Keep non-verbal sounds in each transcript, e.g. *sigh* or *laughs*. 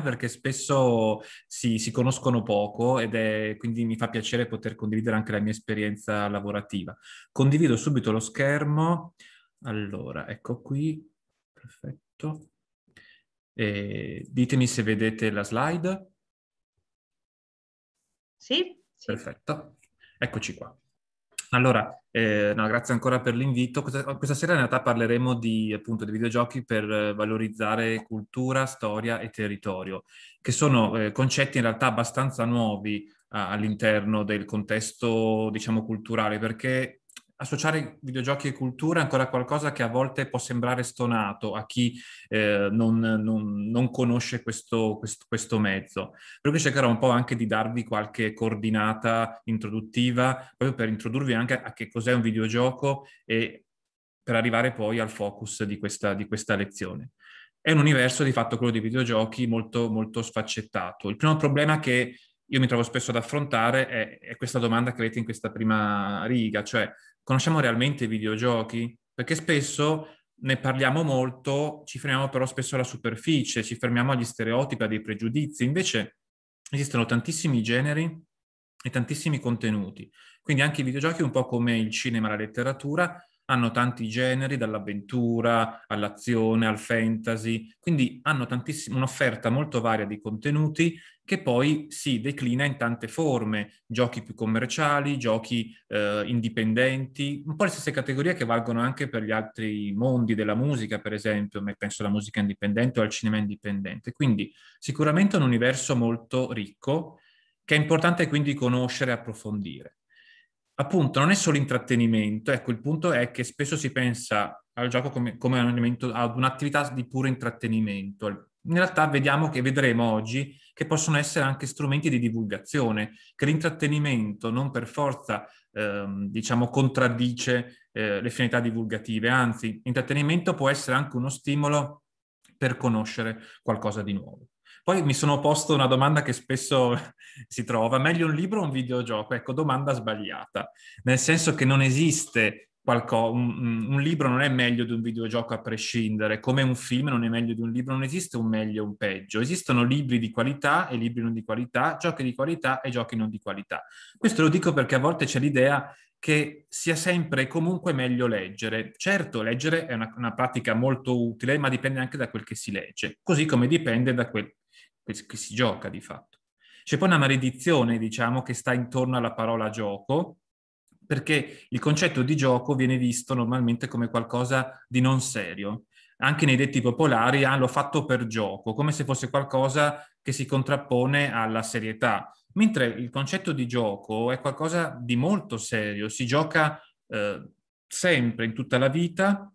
perché spesso si, si conoscono poco ed è quindi mi fa piacere poter condividere anche la mia esperienza lavorativa. Condivido subito lo schermo. Allora, ecco qui, perfetto. E ditemi se vedete la slide. Sì. sì. Perfetto. Eccoci qua. Allora, eh, no, grazie ancora per l'invito. Questa, questa, sera in realtà parleremo di, appunto, di videogiochi per eh, valorizzare cultura, storia e territorio, che sono eh, concetti in realtà abbastanza nuovi all'interno del contesto, diciamo, culturale, perché associare videogiochi e cultura è ancora qualcosa che a volte può sembrare stonato a chi eh, non, non, non, conosce questo, questo, questo, mezzo. Per cui cercherò un po' anche di darvi qualche coordinata introduttiva, proprio per introdurvi anche a che cos'è un videogioco e per arrivare poi al focus di questa, di questa lezione. È un universo di fatto quello dei videogiochi molto, molto sfaccettato. Il primo problema che io mi trovo spesso ad affrontare è, è questa domanda che avete in questa prima riga, cioè conosciamo realmente i videogiochi? Perché spesso ne parliamo molto, ci fermiamo però spesso alla superficie, ci fermiamo agli stereotipi, a dei pregiudizi. Invece esistono tantissimi generi e tantissimi contenuti. Quindi anche i videogiochi, un po' come il cinema, la letteratura, hanno tanti generi, dall'avventura all'azione, al fantasy, quindi hanno un'offerta molto varia di contenuti che poi si declina in tante forme, giochi più commerciali, giochi eh, indipendenti, un po' le stesse categorie che valgono anche per gli altri mondi della musica, per esempio, penso alla musica indipendente o al cinema indipendente. Quindi sicuramente un universo molto ricco che è importante quindi conoscere e approfondire appunto non è solo intrattenimento, ecco il punto è che spesso si pensa al gioco come, come un elemento, ad un'attività di puro intrattenimento. In realtà vediamo che vedremo oggi che possono essere anche strumenti di divulgazione, che l'intrattenimento non per forza ehm, diciamo contraddice eh, le finalità divulgative, anzi l'intrattenimento può essere anche uno stimolo per conoscere qualcosa di nuovo. Poi mi sono posto una domanda che spesso *laughs* si trova, meglio un libro o un videogioco? Ecco, domanda sbagliata, nel senso che non esiste qualcosa, un, un, libro non è meglio di un videogioco a prescindere, come un film non è meglio di un libro, non esiste un meglio o un peggio, esistono libri di qualità e libri non di qualità, giochi di qualità e giochi non di qualità. Questo lo dico perché a volte c'è l'idea che sia sempre e comunque meglio leggere. Certo, leggere è una, una, pratica molto utile, ma dipende anche da quel che si legge, così come dipende da quel che si gioca di fatto. C'è poi una maledizione, diciamo, che sta intorno alla parola gioco, perché il concetto di gioco viene visto normalmente come qualcosa di non serio. Anche nei detti popolari, ah, fatto per gioco, come se fosse qualcosa che si contrappone alla serietà. Mentre il concetto di gioco è qualcosa di molto serio, si gioca eh, sempre, in tutta la vita,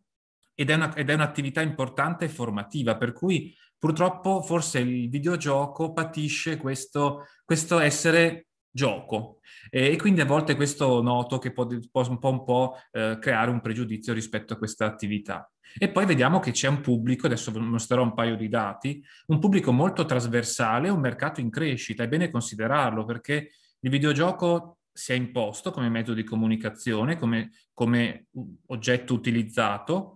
ed è, una, ed è un'attività importante e formativa, per cui Purtroppo forse il videogioco patisce questo, questo essere gioco e, e, quindi a volte questo noto che può, può un po', un po' eh, creare un pregiudizio rispetto a questa attività. E poi vediamo che c'è un pubblico, adesso vi mostrerò un paio di dati, un pubblico molto trasversale, un mercato in crescita, è bene considerarlo perché il videogioco si è imposto come metodo di comunicazione, come, come oggetto utilizzato,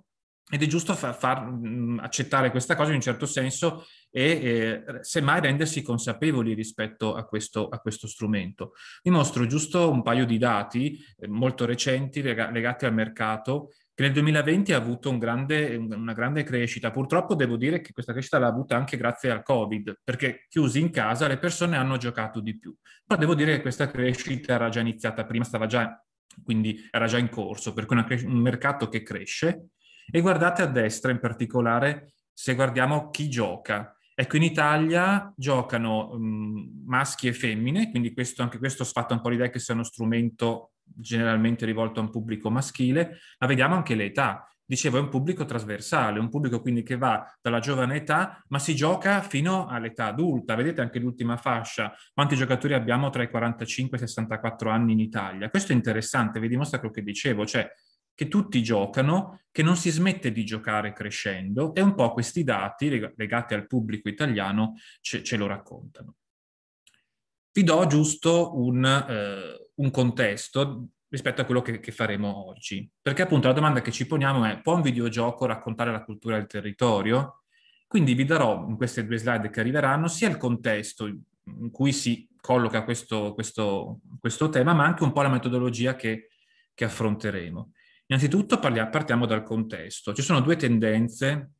ed è giusto far, far mm, accettare questa cosa in un certo senso e eh, semmai rendersi consapevoli rispetto a questo, a questo, strumento. Vi mostro giusto un paio di dati eh, molto recenti lega- legati al mercato che nel 2020 ha avuto un grande, una grande crescita. Purtroppo devo dire che questa crescita l'ha avuta anche grazie al Covid, perché chiusi in casa le persone hanno giocato di più. Però devo dire che questa crescita era già iniziata prima, stava già, quindi era già in corso, per cui una, un mercato che cresce e guardate a destra in particolare se guardiamo chi gioca. Ecco, in Italia giocano um, maschi e femmine, quindi questo, anche questo sfatta un po' l'idea che sia uno strumento generalmente rivolto a un pubblico maschile, ma vediamo anche l'età. Dicevo, è un pubblico trasversale, un pubblico quindi che va dalla giovane età, ma si gioca fino all'età adulta. Vedete anche l'ultima fascia, quanti giocatori abbiamo tra i 45 e i 64 anni in Italia. Questo è interessante, vi dimostra quello che dicevo, cioè che tutti giocano, che non si smette di giocare crescendo e un po' questi dati legati al pubblico italiano ce, ce lo raccontano. Vi do giusto un, eh, un contesto rispetto a quello che, che, faremo oggi, perché appunto la domanda che ci poniamo è può un videogioco raccontare la cultura del territorio? Quindi vi darò in queste due slide che arriveranno sia il contesto in cui si colloca questo, questo, questo tema, ma anche un po' la metodologia che, che affronteremo. Innanzitutto partiamo dal contesto. Ci sono due tendenze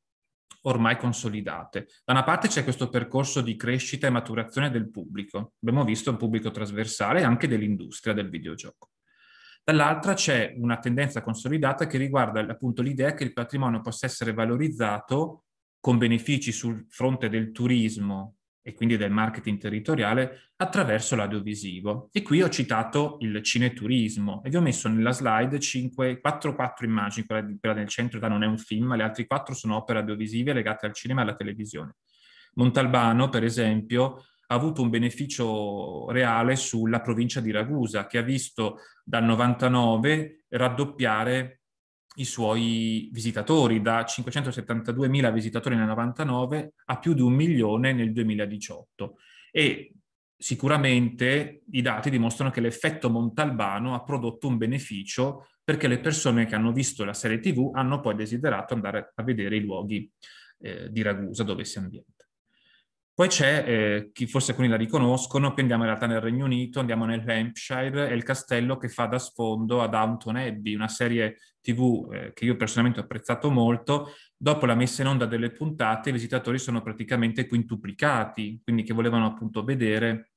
ormai consolidate. Da una parte c'è questo percorso di crescita e maturazione del pubblico. Abbiamo visto un pubblico trasversale anche dell'industria del videogioco. Dall'altra c'è una tendenza consolidata che riguarda appunto l'idea che il patrimonio possa essere valorizzato con benefici sul fronte del turismo e quindi del marketing territoriale attraverso l'audiovisivo. E qui ho citato il cineturismo e vi ho messo nella slide 5, 4, 4 immagini, quella, di, quella del centro non è un film, ma le altre 4 sono opere audiovisive legate al cinema e alla televisione. Montalbano, per esempio, ha avuto un beneficio reale sulla provincia di Ragusa, che ha visto dal 99 raddoppiare i suoi visitatori, da 572.000 visitatori nel 99 a più di un milione nel 2018. E sicuramente i dati dimostrano che l'effetto Montalbano ha prodotto un beneficio perché le persone che hanno visto la serie TV hanno poi desiderato andare a vedere i luoghi eh, di Ragusa dove si ambienta. Poi c'è, eh, chi forse alcuni la riconoscono, qui andiamo in realtà nel Regno Unito, andiamo nel Hampshire, è il castello che fa da sfondo ad Downton Abbey, una serie tv eh, che io personalmente ho apprezzato molto. Dopo la messa in onda delle puntate i visitatori sono praticamente quintuplicati, quindi che volevano appunto vedere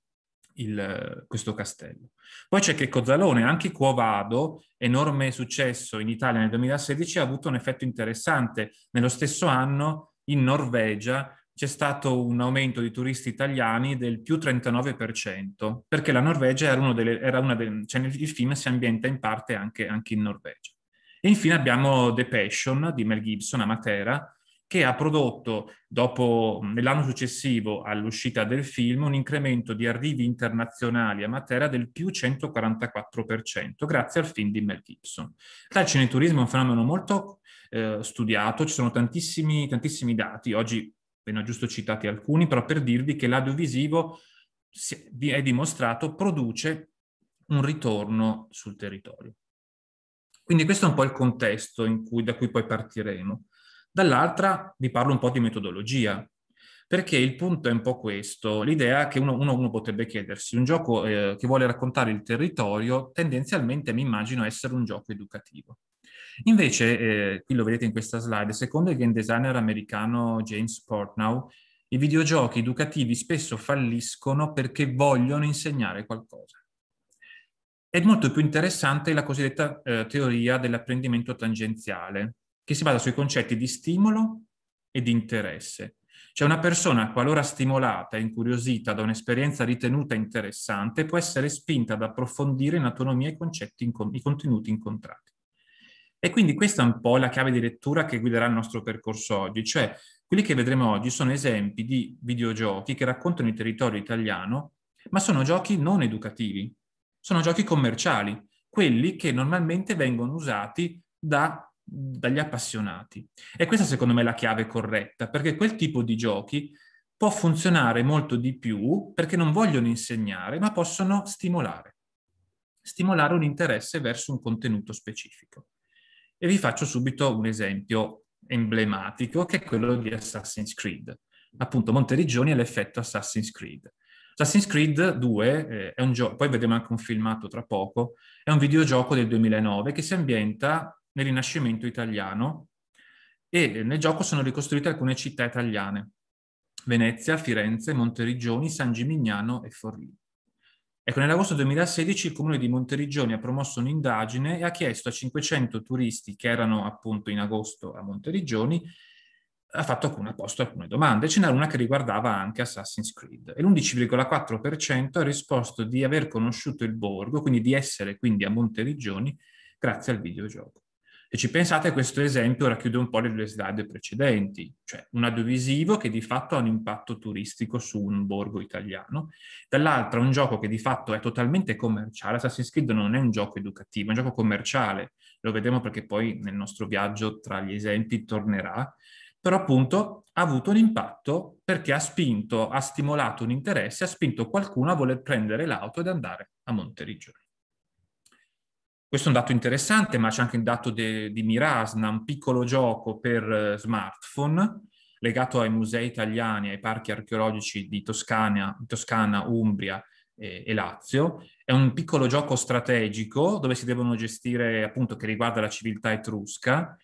il, questo castello. Poi c'è che Cozzalone, anche Cuovado, enorme successo in Italia nel 2016, ha avuto un effetto interessante. Nello stesso anno in Norvegia c'è stato un aumento di turisti italiani del più 39%, perché la Norvegia era uno delle, era una delle, cioè il film si ambienta in parte anche, anche in Norvegia. E infine abbiamo The Passion di Mel Gibson a Matera, che ha prodotto, dopo, nell'anno successivo all'uscita del film, un incremento di arrivi internazionali a Matera del più 144%, grazie al film di Mel Gibson. Il cineturismo è un fenomeno molto eh, studiato, ci sono tantissimi, tantissimi dati, oggi ve ne ho giusto citati alcuni, però per dirvi che l'audiovisivo è dimostrato produce un ritorno sul territorio. Quindi questo è un po' il contesto cui, da cui poi partiremo. Dall'altra vi parlo un po' di metodologia, perché il punto è un po' questo. L'idea che uno, uno, uno potrebbe chiedersi, un gioco eh, che vuole raccontare il territorio tendenzialmente mi immagino essere un gioco educativo. Invece, eh, qui lo vedete in questa slide, secondo il game designer americano James Portnow, i videogiochi educativi spesso falliscono perché vogliono insegnare qualcosa. È molto più interessante la cosiddetta eh, teoria dell'apprendimento tangenziale, che si basa sui concetti di stimolo e di interesse. Cioè una persona, qualora stimolata e incuriosita da un'esperienza ritenuta interessante, può essere spinta ad approfondire in autonomia i, concetti, i contenuti incontrati. E quindi questa è un po' la chiave di lettura che guiderà il nostro percorso oggi, cioè quelli che vedremo oggi sono esempi di videogiochi che raccontano il territorio italiano, ma sono giochi non educativi, sono giochi commerciali, quelli che normalmente vengono usati da, dagli appassionati. E questa secondo me è la chiave corretta, perché quel tipo di giochi può funzionare molto di più perché non vogliono insegnare, ma possono stimolare, stimolare un interesse verso un contenuto specifico. E vi faccio subito un esempio emblematico che è quello di Assassin's Creed. Appunto, Monteriggioni e l'effetto Assassin's Creed. Assassin's Creed 2 eh, è un gioco, poi vedremo anche un filmato tra poco, è un videogioco del 2009 che si ambienta nel Rinascimento italiano e nel gioco sono ricostruite alcune città italiane, Venezia, Firenze, Monteriggioni, San Gimignano e Forlì. Ecco, nell'agosto 2016 il comune di Monteriggioni ha promosso un'indagine e ha chiesto a 500 turisti che erano appunto in agosto a Monteriggioni, ha fatto alcune, posto alcune domande. Ce n'era una che riguardava anche Assassin's Creed e l'11,4% ha risposto di aver conosciuto il borgo, quindi di essere quindi a Monteriggioni grazie al videogioco. Se ci pensate, questo esempio racchiude un po' le due slide precedenti, cioè un audiovisivo che di fatto ha un impatto turistico su un borgo italiano, dall'altra un gioco che di fatto è totalmente commerciale, Assassin's Creed non è un gioco educativo, è un gioco commerciale, lo vedremo perché poi nel nostro viaggio tra gli esempi tornerà, però appunto ha avuto un impatto perché ha spinto, ha stimolato un interesse, ha spinto qualcuno a voler prendere l'auto ed andare a Monteriggiore. Questo è un dato interessante, ma c'è anche il dato de, di Mirasna, un piccolo gioco per eh, smartphone legato ai musei italiani, ai parchi archeologici di Toscana, Toscana Umbria e, e, Lazio. È un piccolo gioco strategico dove si devono gestire, appunto, che riguarda la civiltà etrusca,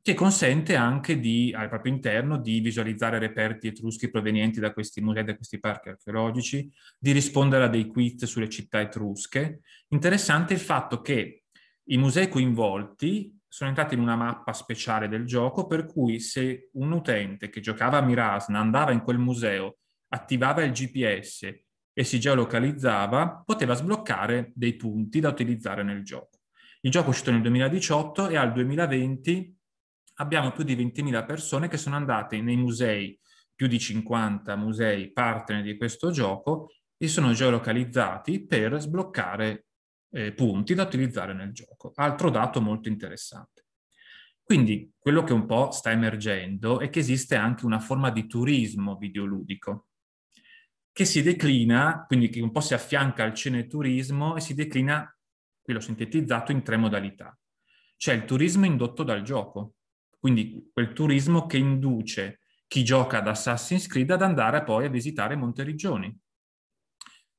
che consente anche di, al proprio interno di visualizzare reperti etruschi provenienti da questi musei, da questi parchi archeologici, di rispondere a dei quiz sulle città etrusche. Interessante il fatto che i musei coinvolti sono entrati in una mappa speciale del gioco per cui se un utente che giocava a Mirasna andava in quel museo, attivava il GPS e si geolocalizzava, poteva sbloccare dei punti da utilizzare nel gioco. Il gioco è uscito nel 2018 e al 2020 abbiamo più di 20.000 persone che sono andate nei musei, più di 50 musei partner di questo gioco, e sono geolocalizzati per sbloccare eh, punti da utilizzare nel gioco. Altro dato molto interessante. Quindi quello che un po' sta emergendo è che esiste anche una forma di turismo videoludico che si declina, quindi che un po' si affianca al cineturismo e si declina, qui l'ho sintetizzato, in tre modalità. C'è il turismo indotto dal gioco, quindi quel turismo che induce chi gioca ad Assassin's Creed ad andare poi a visitare Monteriggioni,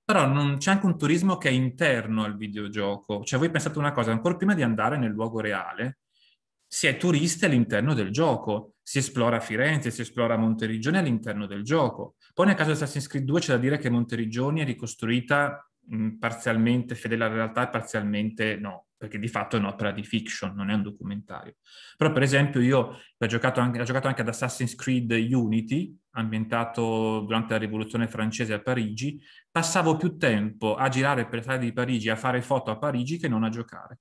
però non, c'è anche un turismo che è interno al videogioco. Cioè voi pensate una cosa, ancora prima di andare nel luogo reale, si è turisti all'interno del gioco, si esplora Firenze, si esplora Monteriggioni all'interno del gioco. Poi nel caso di Assassin's Creed 2 c'è da dire che Monteriggioni è ricostruita mh, parzialmente fedele alla realtà e parzialmente no perché di fatto è un'opera di fiction, non è un documentario. Però per esempio io ho giocato anche, l'ho giocato anche ad Assassin's Creed Unity, ambientato durante la rivoluzione francese a Parigi, passavo più tempo a girare per le strade di Parigi, a fare foto a Parigi che non a giocare.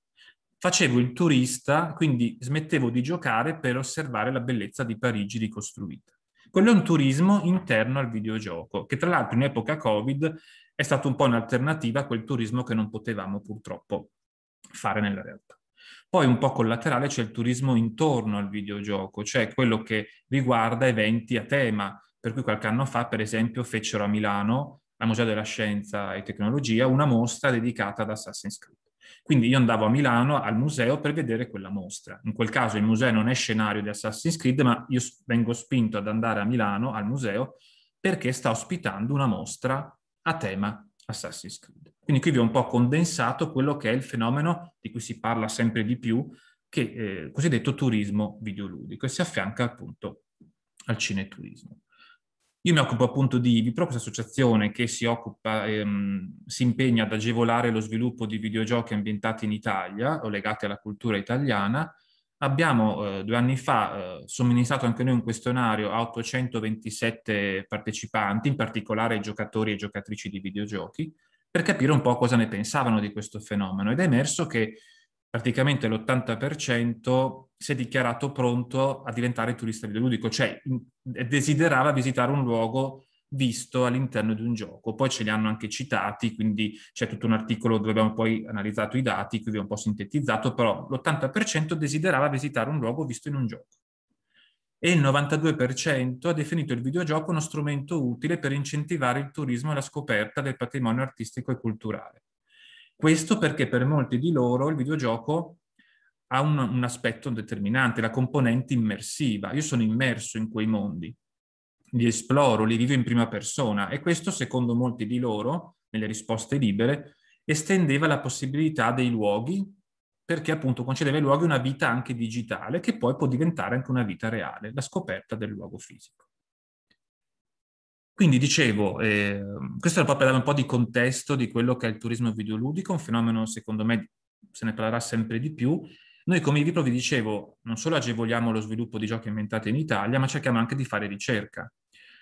Facevo il turista, quindi smettevo di giocare per osservare la bellezza di Parigi ricostruita. Quello è un turismo interno al videogioco, che tra l'altro in epoca Covid è stato un po' un'alternativa a quel turismo che non potevamo purtroppo fare nella realtà. Poi un po' collaterale c'è il turismo intorno al videogioco, cioè quello che riguarda eventi a tema, per cui qualche anno fa, per esempio, fecero a Milano, al Museo della Scienza e Tecnologia, una mostra dedicata ad Assassin's Creed. Quindi io andavo a Milano al museo per vedere quella mostra. In quel caso il museo non è scenario di Assassin's Creed, ma io vengo spinto ad andare a Milano al museo perché sta ospitando una mostra a tema Assassin's Creed. Quindi qui vi ho un po' condensato quello che è il fenomeno di cui si parla sempre di più, che è eh, il cosiddetto turismo videoludico e si affianca appunto al cineturismo. Io mi occupo appunto di IVIPRO, questa associazione che si occupa, ehm, si impegna ad agevolare lo sviluppo di videogiochi ambientati in Italia o legati alla cultura italiana Abbiamo eh, due anni fa eh, somministrato anche noi un questionario a 827 partecipanti, in particolare giocatori e giocatrici di videogiochi, per capire un po' cosa ne pensavano di questo fenomeno ed è emerso che praticamente l'80% si è dichiarato pronto a diventare turista videoludico, cioè desiderava visitare un luogo visto all'interno di un gioco. Poi ce li hanno anche citati, quindi c'è tutto un articolo dove abbiamo poi analizzato i dati, qui vi ho un po' sintetizzato, però l'80% desiderava visitare un luogo visto in un gioco. E il 92% ha definito il videogioco uno strumento utile per incentivare il turismo e la scoperta del patrimonio artistico e culturale. Questo perché per molti di loro il videogioco ha un, un aspetto determinante, la componente immersiva. Io sono immerso in quei mondi li esploro, li vivo in prima persona e questo, secondo molti di loro, nelle risposte libere, estendeva la possibilità dei luoghi, perché appunto concedeva ai luoghi una vita anche digitale, che poi può diventare anche una vita reale, la scoperta del luogo fisico. Quindi dicevo, eh, questo era proprio per dare un po' di contesto di quello che è il turismo videoludico, un fenomeno secondo me se ne parlerà sempre di più, noi come Ivipro vi dicevo, non solo agevoliamo lo sviluppo di giochi inventati in Italia, ma cerchiamo anche di fare ricerca.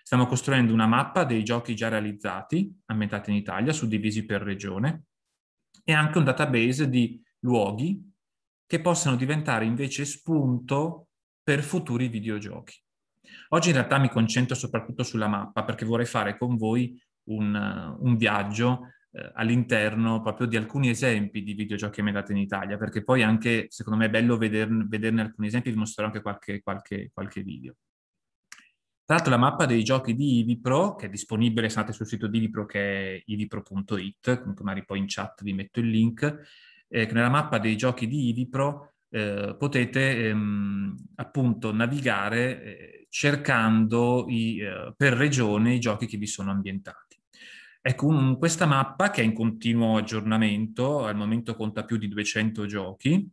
Stiamo costruendo una mappa dei giochi già realizzati, ambientati in Italia, suddivisi per regione, e anche un database di luoghi che possano diventare invece spunto per futuri videogiochi. Oggi in realtà mi concentro soprattutto sulla mappa perché vorrei fare con voi un, un viaggio eh, all'interno proprio di alcuni esempi di videogiochi emendati in Italia, perché poi anche, secondo me, è bello vederne, vederne alcuni esempi, vi mostrerò anche qualche, qualche, qualche video. Tra l'altro la mappa dei giochi di IviPro, che è disponibile, se andate sul sito di IviPro che è ivipro.it, comunque magari poi in chat vi metto il link, eh, nella mappa dei giochi di IviPro eh, potete ehm, appunto navigare eh, cercando i, eh, per regione i giochi che vi sono ambientati. Ecco, un, questa mappa che è in continuo aggiornamento, al momento conta più di 200 giochi,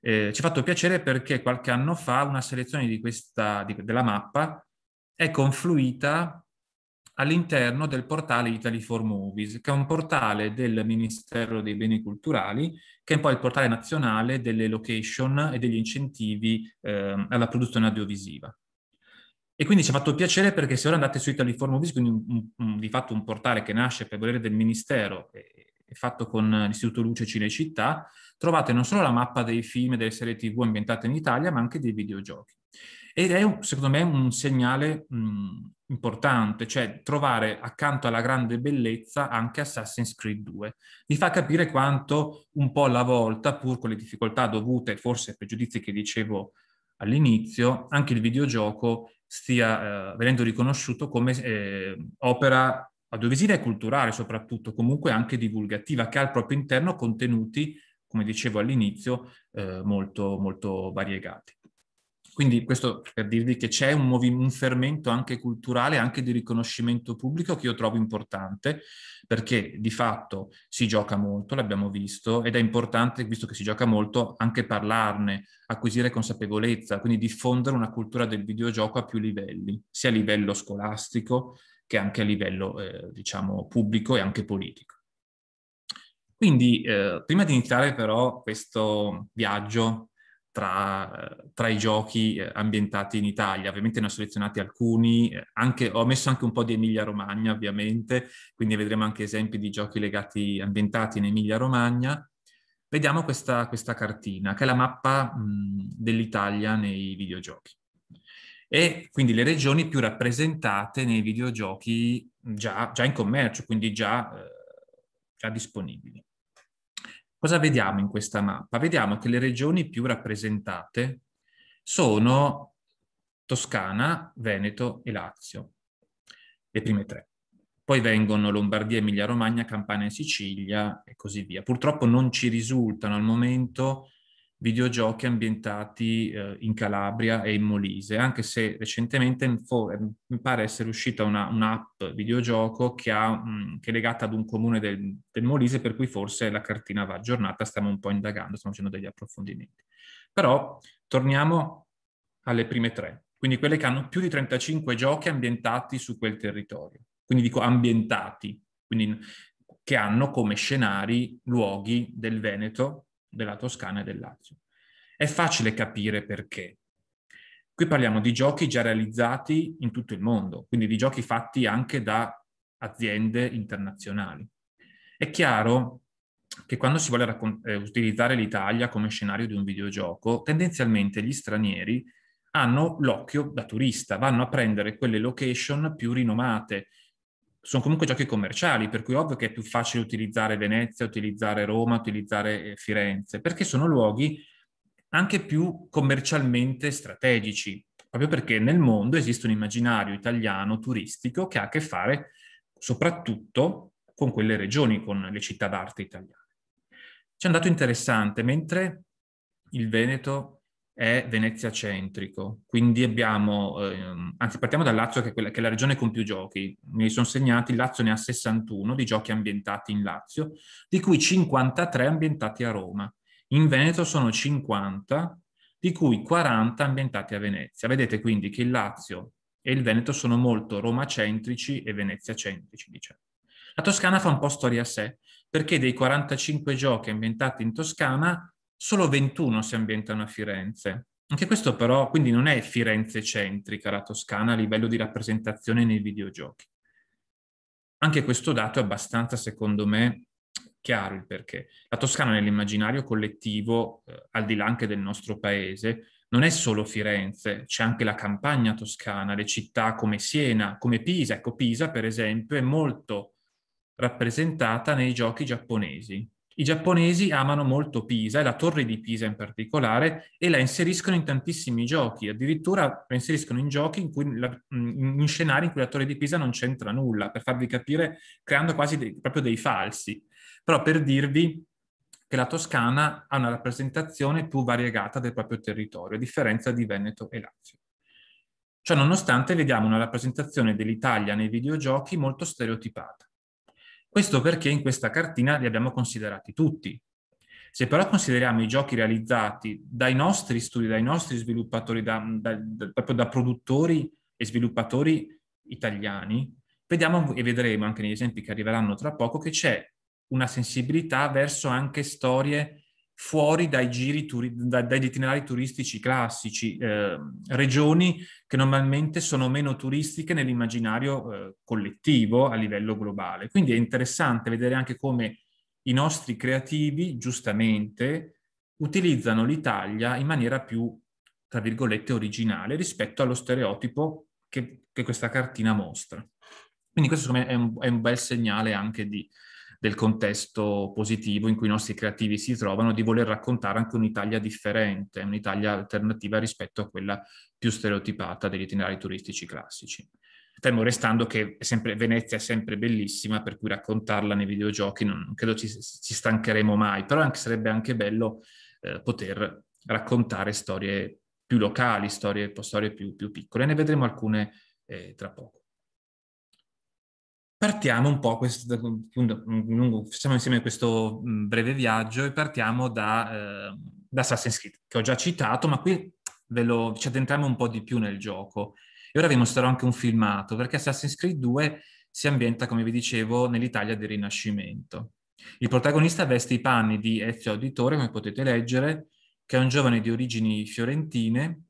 eh, ci ha fatto piacere perché qualche anno fa una selezione di questa, di, della mappa è confluita all'interno del portale Italy for Movies, che è un portale del Ministero dei Beni Culturali, che è poi il portale nazionale delle location e degli incentivi eh, alla produzione audiovisiva. E quindi ci ha fatto piacere perché se ora andate su Italy for Movies, quindi un, un, un, di fatto un portale che nasce per volere del Ministero e, e fatto con l'Istituto Luce Cinecittà, trovate non solo la mappa dei film e delle serie TV ambientate in Italia, ma anche dei videogiochi. Ed è, secondo me, un segnale mh, mm, importante, cioè trovare accanto alla grande bellezza anche Assassin's Creed 2. Vi fa capire quanto un po' alla volta, pur con le difficoltà dovute forse ai pregiudizi che dicevo all'inizio, anche il videogioco stia eh, venendo riconosciuto come eh, opera audiovisiva e culturale soprattutto, comunque anche divulgativa, che ha al proprio interno contenuti, come dicevo all'inizio, eh, molto, molto variegati. Quindi questo per dirvi che c'è un, movi- un, fermento anche culturale, anche di riconoscimento pubblico che io trovo importante perché di fatto si gioca molto, l'abbiamo visto, ed è importante, visto che si gioca molto, anche parlarne, acquisire consapevolezza, quindi diffondere una cultura del videogioco a più livelli, sia a livello scolastico che anche a livello, eh, diciamo, pubblico e anche politico. Quindi, eh, prima di iniziare però questo viaggio tra, tra, i giochi eh, ambientati in Italia. Ovviamente ne ho selezionati alcuni, eh, anche, ho messo anche un po' di Emilia Romagna ovviamente, quindi vedremo anche esempi di giochi legati, ambientati in Emilia Romagna. Vediamo questa, questa cartina, che è la mappa mh, dell'Italia nei videogiochi. E quindi le regioni più rappresentate nei videogiochi già, già in commercio, quindi già, eh, già disponibili. Cosa vediamo in questa mappa? Vediamo che le regioni più rappresentate sono Toscana, Veneto e Lazio, le prime tre. Poi vengono Lombardia, Emilia-Romagna, Campania e Sicilia e così via. Purtroppo non ci risultano al momento videogiochi ambientati eh, in Calabria e in Molise, anche se recentemente mi eh, pare essere uscita una, un'app videogioco che, ha, mh, mm, che, è legata ad un comune del, del, Molise, per cui forse la cartina va aggiornata, stiamo un po' indagando, stiamo facendo degli approfondimenti. Però torniamo alle prime tre, quindi quelle che hanno più di 35 giochi ambientati su quel territorio, quindi dico ambientati, quindi che hanno come scenari luoghi del Veneto, della Toscana e del Lazio. È facile capire perché. Qui parliamo di giochi già realizzati in tutto il mondo, quindi di giochi fatti anche da aziende internazionali. È chiaro che quando si vuole raccont- eh, utilizzare l'Italia come scenario di un videogioco, tendenzialmente gli stranieri hanno l'occhio da turista, vanno a prendere quelle location più rinomate, sono comunque giochi commerciali, per cui ovvio che è più facile utilizzare Venezia, utilizzare Roma, utilizzare eh, Firenze, perché sono luoghi anche più commercialmente strategici, proprio perché nel mondo esiste un immaginario italiano turistico che ha a che fare soprattutto con quelle regioni, con le città d'arte italiane. C'è un dato interessante, mentre il Veneto è Venezia centrico, quindi abbiamo, ehm, anzi partiamo dal Lazio che è, quella, che è, la regione con più giochi, mi sono segnati, il Lazio ne ha 61 di giochi ambientati in Lazio, di cui 53 ambientati a Roma, in Veneto sono 50, di cui 40 ambientati a Venezia. Vedete quindi che il Lazio e il Veneto sono molto romacentrici e veneziacentrici, diciamo. La Toscana fa un po' storia a sé, perché dei 45 giochi ambientati in Toscana, solo 21 si ambientano a Firenze. Anche questo però, quindi non è Firenze centrica la Toscana a livello di rappresentazione nei videogiochi. Anche questo dato è abbastanza, secondo me, chiaro il perché. La Toscana nell'immaginario collettivo, eh, al di là anche del nostro paese, non è solo Firenze, c'è anche la campagna toscana, le città come Siena, come Pisa. Ecco, Pisa, per esempio, è molto rappresentata nei giochi giapponesi. I giapponesi amano molto Pisa e la torre di Pisa in particolare e la inseriscono in tantissimi giochi, addirittura la inseriscono in giochi in, cui la, in scenari in cui la torre di Pisa non c'entra nulla, per farvi capire, creando quasi dei, proprio dei falsi. Però per dirvi che la Toscana ha una rappresentazione più variegata del proprio territorio, a differenza di Veneto e Lazio. Ciò nonostante vediamo una rappresentazione dell'Italia nei videogiochi molto stereotipata. Questo perché in questa cartina li abbiamo considerati tutti. Se però consideriamo i giochi realizzati dai nostri studi, dai nostri sviluppatori, da, da, da, proprio da produttori e sviluppatori italiani, vediamo e vedremo anche negli esempi che arriveranno tra poco che c'è una sensibilità verso anche storie fuori dai, giri turi- da, dagli itinerari turistici classici, eh, regioni che normalmente sono meno turistiche nell'immaginario eh, collettivo a livello globale. Quindi è interessante vedere anche come i nostri creativi, giustamente, utilizzano l'Italia in maniera più, tra virgolette, originale rispetto allo stereotipo che, che questa cartina mostra. Quindi questo è un, è un bel segnale anche di, del contesto positivo in cui i nostri creativi si trovano, di voler raccontare anche un'Italia differente, un'Italia alternativa rispetto a quella più stereotipata degli itinerari turistici classici. Temo restando che è sempre, Venezia è sempre bellissima, per cui raccontarla nei videogiochi non credo ci, ci stancheremo mai, però anche, sarebbe anche bello eh, poter raccontare storie più locali, storie, storie più, più piccole. Ne vedremo alcune eh, tra poco. Partiamo un po', questo, appunto, facciamo insieme questo breve viaggio e partiamo da, eh, da, Assassin's Creed, che ho già citato, ma qui lo, ci addentriamo un po' di più nel gioco. E ora vi mostrerò anche un filmato, perché Assassin's Creed 2 si ambienta, come vi dicevo, nell'Italia del Rinascimento. Il protagonista veste i panni di Ezio Auditore, come potete leggere, che è un giovane di origini fiorentine,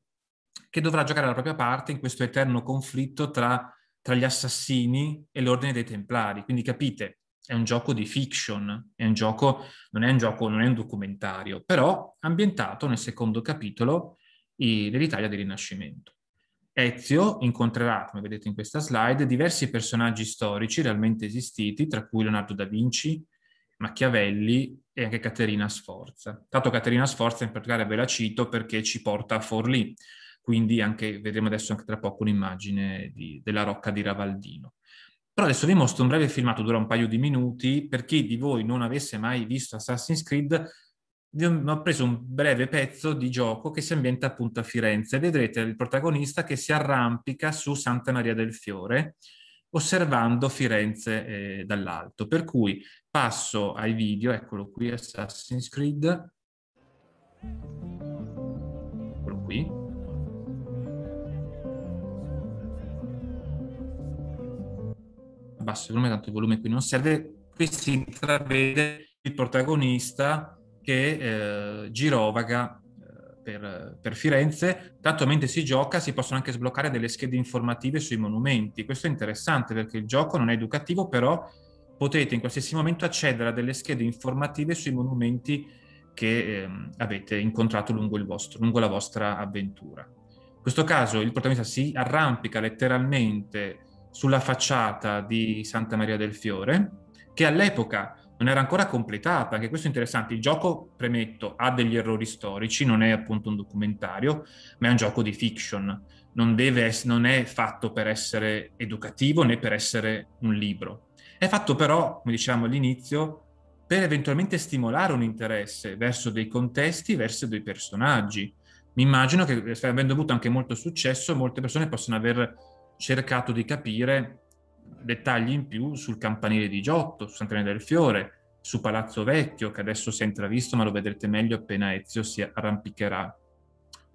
che dovrà giocare la propria parte in questo eterno conflitto tra tra gli assassini e l'ordine dei templari. Quindi capite, è un gioco di fiction, è gioco, non è un gioco, non è un documentario, però ambientato nel secondo capitolo dell'Italia del Rinascimento. Ezio incontrerà, come vedete in questa slide, diversi personaggi storici realmente esistiti, tra cui Leonardo da Vinci, Machiavelli e anche Caterina Sforza. Tanto Caterina Sforza in particolare ve la cito perché ci porta a Forlì, quindi anche, vedremo adesso anche tra poco un'immagine di, della rocca di Ravaldino. Però adesso vi mostro un breve filmato, dura un paio di minuti, per chi di voi non avesse mai visto Assassin's Creed, vi ho preso un breve pezzo di gioco che si ambienta appunto a Firenze. Vedrete il protagonista che si arrampica su Santa Maria del Fiore, osservando Firenze eh, dall'alto. Per cui passo ai video, eccolo qui Assassin's Creed. Eccolo qui. basso il volume, tanto il volume qui non serve, qui si intravede il protagonista che eh, girovaga eh, per, per, Firenze, tanto mentre si gioca si possono anche sbloccare delle schede informative sui monumenti, questo è interessante perché il gioco non è educativo, però potete in qualsiasi momento accedere a delle schede informative sui monumenti che eh, avete incontrato lungo, vostro, lungo la vostra avventura. In questo caso il protagonista si arrampica letteralmente sulla facciata di Santa Maria del Fiore, che all'epoca non era ancora completata, anche questo è interessante. Il gioco, premetto, ha degli errori storici, non è appunto un documentario, ma è un gioco di fiction. Non, deve, non è fatto per essere educativo né per essere un libro. È fatto però, come dicevamo all'inizio, per eventualmente stimolare un interesse verso dei contesti, verso dei personaggi. Mi immagino che, avendo avuto anche molto successo, molte persone possono aver cercato di capire dettagli in più sul campanile di Giotto, su Sant'Elena del Fiore, su Palazzo Vecchio, che adesso si è intravisto, ma lo vedrete meglio appena Ezio si arrampicherà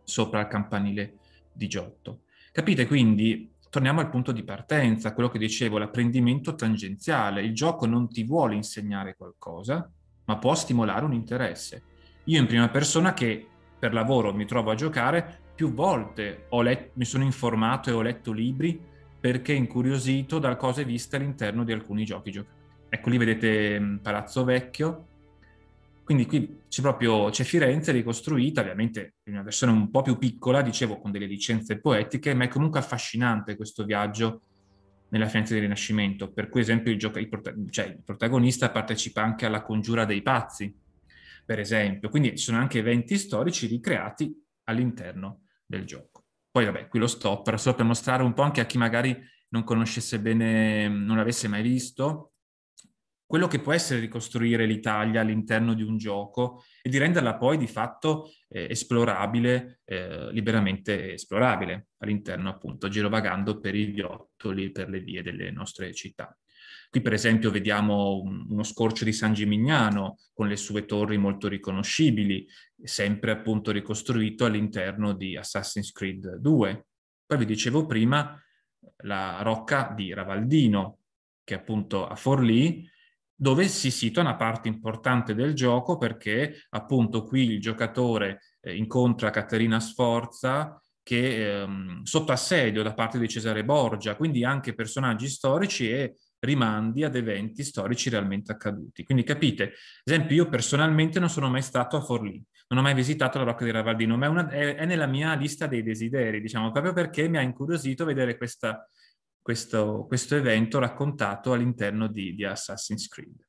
sopra il campanile di Giotto. Capite quindi? Torniamo al punto di partenza, quello che dicevo, l'apprendimento tangenziale. Il gioco non ti vuole insegnare qualcosa, ma può stimolare un interesse. Io in prima persona che per lavoro mi trovo a giocare, più volte let- mi sono informato e ho letto libri perché incuriosito da cose viste all'interno di alcuni giochi giocati. Ecco lì vedete mm, Palazzo Vecchio, quindi qui c'è proprio c'è Firenze ricostruita, ovviamente in una versione un po' più piccola, dicevo, con delle licenze poetiche, ma è comunque affascinante questo viaggio nella Firenze del Rinascimento. Per cui, esempio, il, gioca- il, prota- cioè, il protagonista partecipa anche alla congiura dei pazzi, per esempio. Quindi ci sono anche eventi storici ricreati all'interno del gioco. Poi vabbè, qui lo stop, era solo per mostrare un po' anche a chi magari non conoscesse bene, non l'avesse mai visto, quello che può essere ricostruire l'Italia all'interno di un gioco e di renderla poi di fatto eh, esplorabile, eh, liberamente esplorabile all'interno appunto, girovagando per i viottoli, per le vie delle nostre città. Qui per esempio vediamo uno scorcio di San Gimignano con le sue torri molto riconoscibili, sempre appunto ricostruito all'interno di Assassin's Creed 2. Poi vi dicevo prima la rocca di Ravaldino, che è appunto a Forlì, dove si situa una parte importante del gioco perché appunto qui il giocatore eh, incontra Caterina Sforza che ehm, sotto assedio da parte di Cesare Borgia, quindi anche personaggi storici e rimandi ad eventi storici realmente accaduti. Quindi capite, ad esempio io personalmente non sono mai stato a Forlì, non ho mai visitato la Rocca di Ravaldino, ma è, una, è, è nella mia lista dei desideri, diciamo, proprio perché mi ha incuriosito vedere questa, questo, questo, evento raccontato all'interno di, di Assassin's Creed.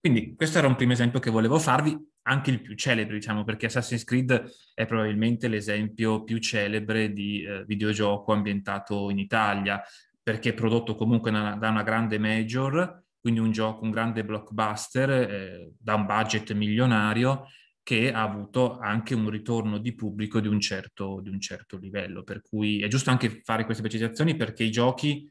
Quindi questo era un primo esempio che volevo farvi, anche il più celebre, diciamo, perché Assassin's Creed è probabilmente l'esempio più celebre di eh, videogioco ambientato in Italia perché è prodotto comunque da una, da una grande major, quindi un gioco, un grande blockbuster eh, da un budget milionario che ha avuto anche un ritorno di pubblico di un, certo, di un certo livello. Per cui è giusto anche fare queste precisazioni perché i giochi,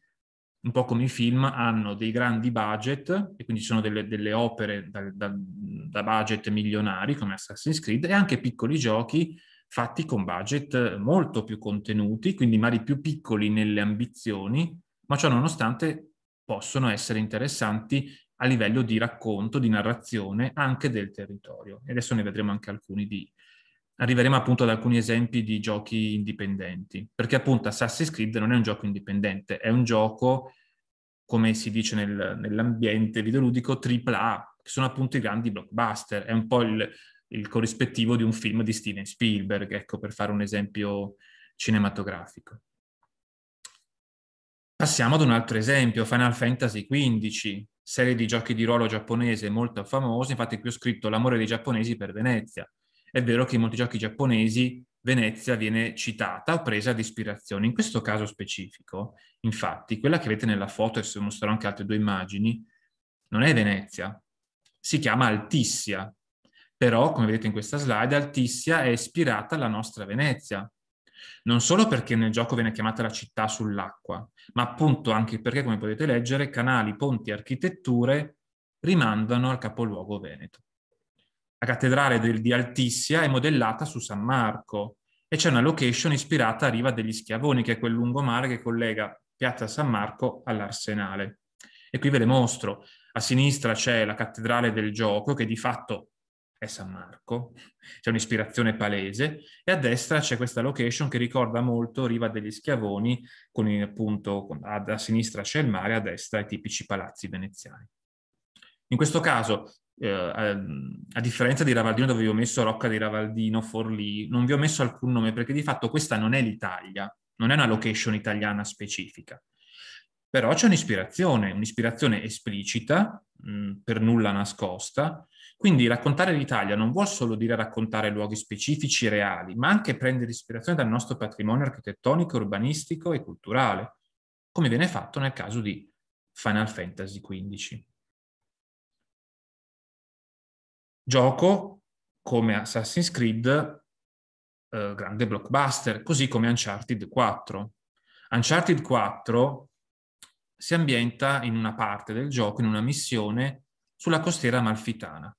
un po' come i film, hanno dei grandi budget e quindi ci sono delle, delle opere da, da, da budget milionari come Assassin's Creed e anche piccoli giochi fatti con budget molto più contenuti, quindi magari più piccoli nelle ambizioni, ma ciò nonostante possono essere interessanti a livello di racconto, di narrazione anche del territorio. E adesso ne vedremo anche alcuni di... Arriveremo appunto ad alcuni esempi di giochi indipendenti, perché appunto Assassin's Creed non è un gioco indipendente, è un gioco, come si dice nel, nell'ambiente videoludico, AAA, che sono appunto i grandi blockbuster, è un po' il, il corrispettivo di un film di Steven Spielberg, ecco, per fare un esempio cinematografico. Passiamo ad un altro esempio, Final Fantasy XV, serie di giochi di ruolo giapponese molto famosa, infatti qui ho scritto L'amore dei giapponesi per Venezia. È vero che in molti giochi giapponesi Venezia viene citata o presa di ispirazione. In questo caso specifico, infatti, quella che avete nella foto, e se mostrerò anche altre due immagini, non è Venezia, si chiama Altissia. Però, come vedete in questa slide, Altissia è ispirata alla nostra Venezia. Non solo perché nel gioco viene chiamata la città sull'acqua, ma appunto anche perché, come potete leggere, canali, ponti e architetture rimandano al capoluogo veneto. La cattedrale del, di Altissia è modellata su San Marco e c'è una location ispirata a Riva degli Schiavoni, che è quel lungomare che collega Piazza San Marco all'Arsenale. E qui ve le mostro. A sinistra c'è la cattedrale del gioco, che di fatto è San Marco, c'è un'ispirazione palese, e a destra c'è questa location che ricorda molto Riva degli Schiavoni, con il, appunto a, a sinistra c'è il mare, a destra i tipici palazzi veneziani. In questo caso, eh, a, a, differenza di Ravaldino dove vi ho messo Rocca di Ravaldino, Forlì, non vi ho messo alcun nome perché di fatto questa non è l'Italia, non è una location italiana specifica. Però c'è un'ispirazione, un'ispirazione esplicita, mh, mm, per nulla nascosta, quindi raccontare l'Italia non vuol solo dire raccontare luoghi specifici e reali, ma anche prendere ispirazione dal nostro patrimonio architettonico, urbanistico e culturale, come viene fatto nel caso di Final Fantasy XV. Gioco come Assassin's Creed, eh, grande blockbuster, così come Uncharted 4. Uncharted 4 si ambienta in una parte del gioco, in una missione sulla costiera amalfitana.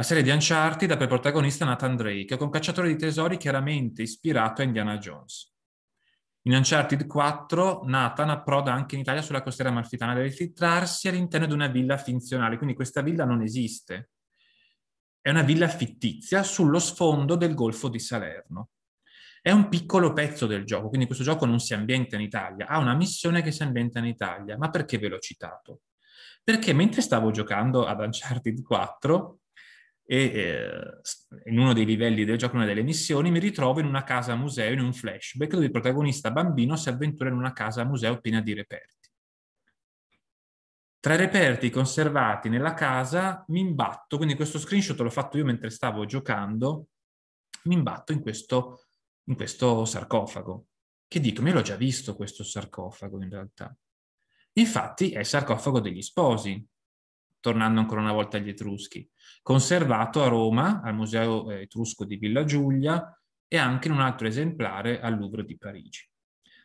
La serie di Uncharted ha per protagonista Nathan Drake, con cacciatore di tesori chiaramente ispirato a Indiana Jones. In Uncharted 4 Nathan approda anche in Italia sulla costiera amalfitana deve filtrarsi all'interno di una villa finzionale, quindi questa villa non esiste. È una villa fittizia sullo sfondo del Golfo di Salerno. È un piccolo pezzo del gioco, quindi questo gioco non si ambienta in Italia, ha una missione che si ambienta in Italia. Ma perché ve l'ho citato? Perché mentre stavo giocando ad Uncharted 4, e eh, in uno dei livelli del gioco, una delle missioni, mi ritrovo in una casa museo, in un flashback, dove il protagonista bambino si avventura in una casa museo piena di reperti. Tra i reperti conservati nella casa mi imbatto, quindi questo screenshot l'ho fatto io mentre stavo giocando, mi imbatto in questo, in questo sarcofago. Che dico, me l'ho già visto questo sarcofago in realtà. Infatti è il sarcofago degli sposi, tornando ancora una volta agli Etruschi, conservato a Roma al Museo eh, Etrusco di Villa Giulia e anche in un altro esemplare al Louvre di Parigi.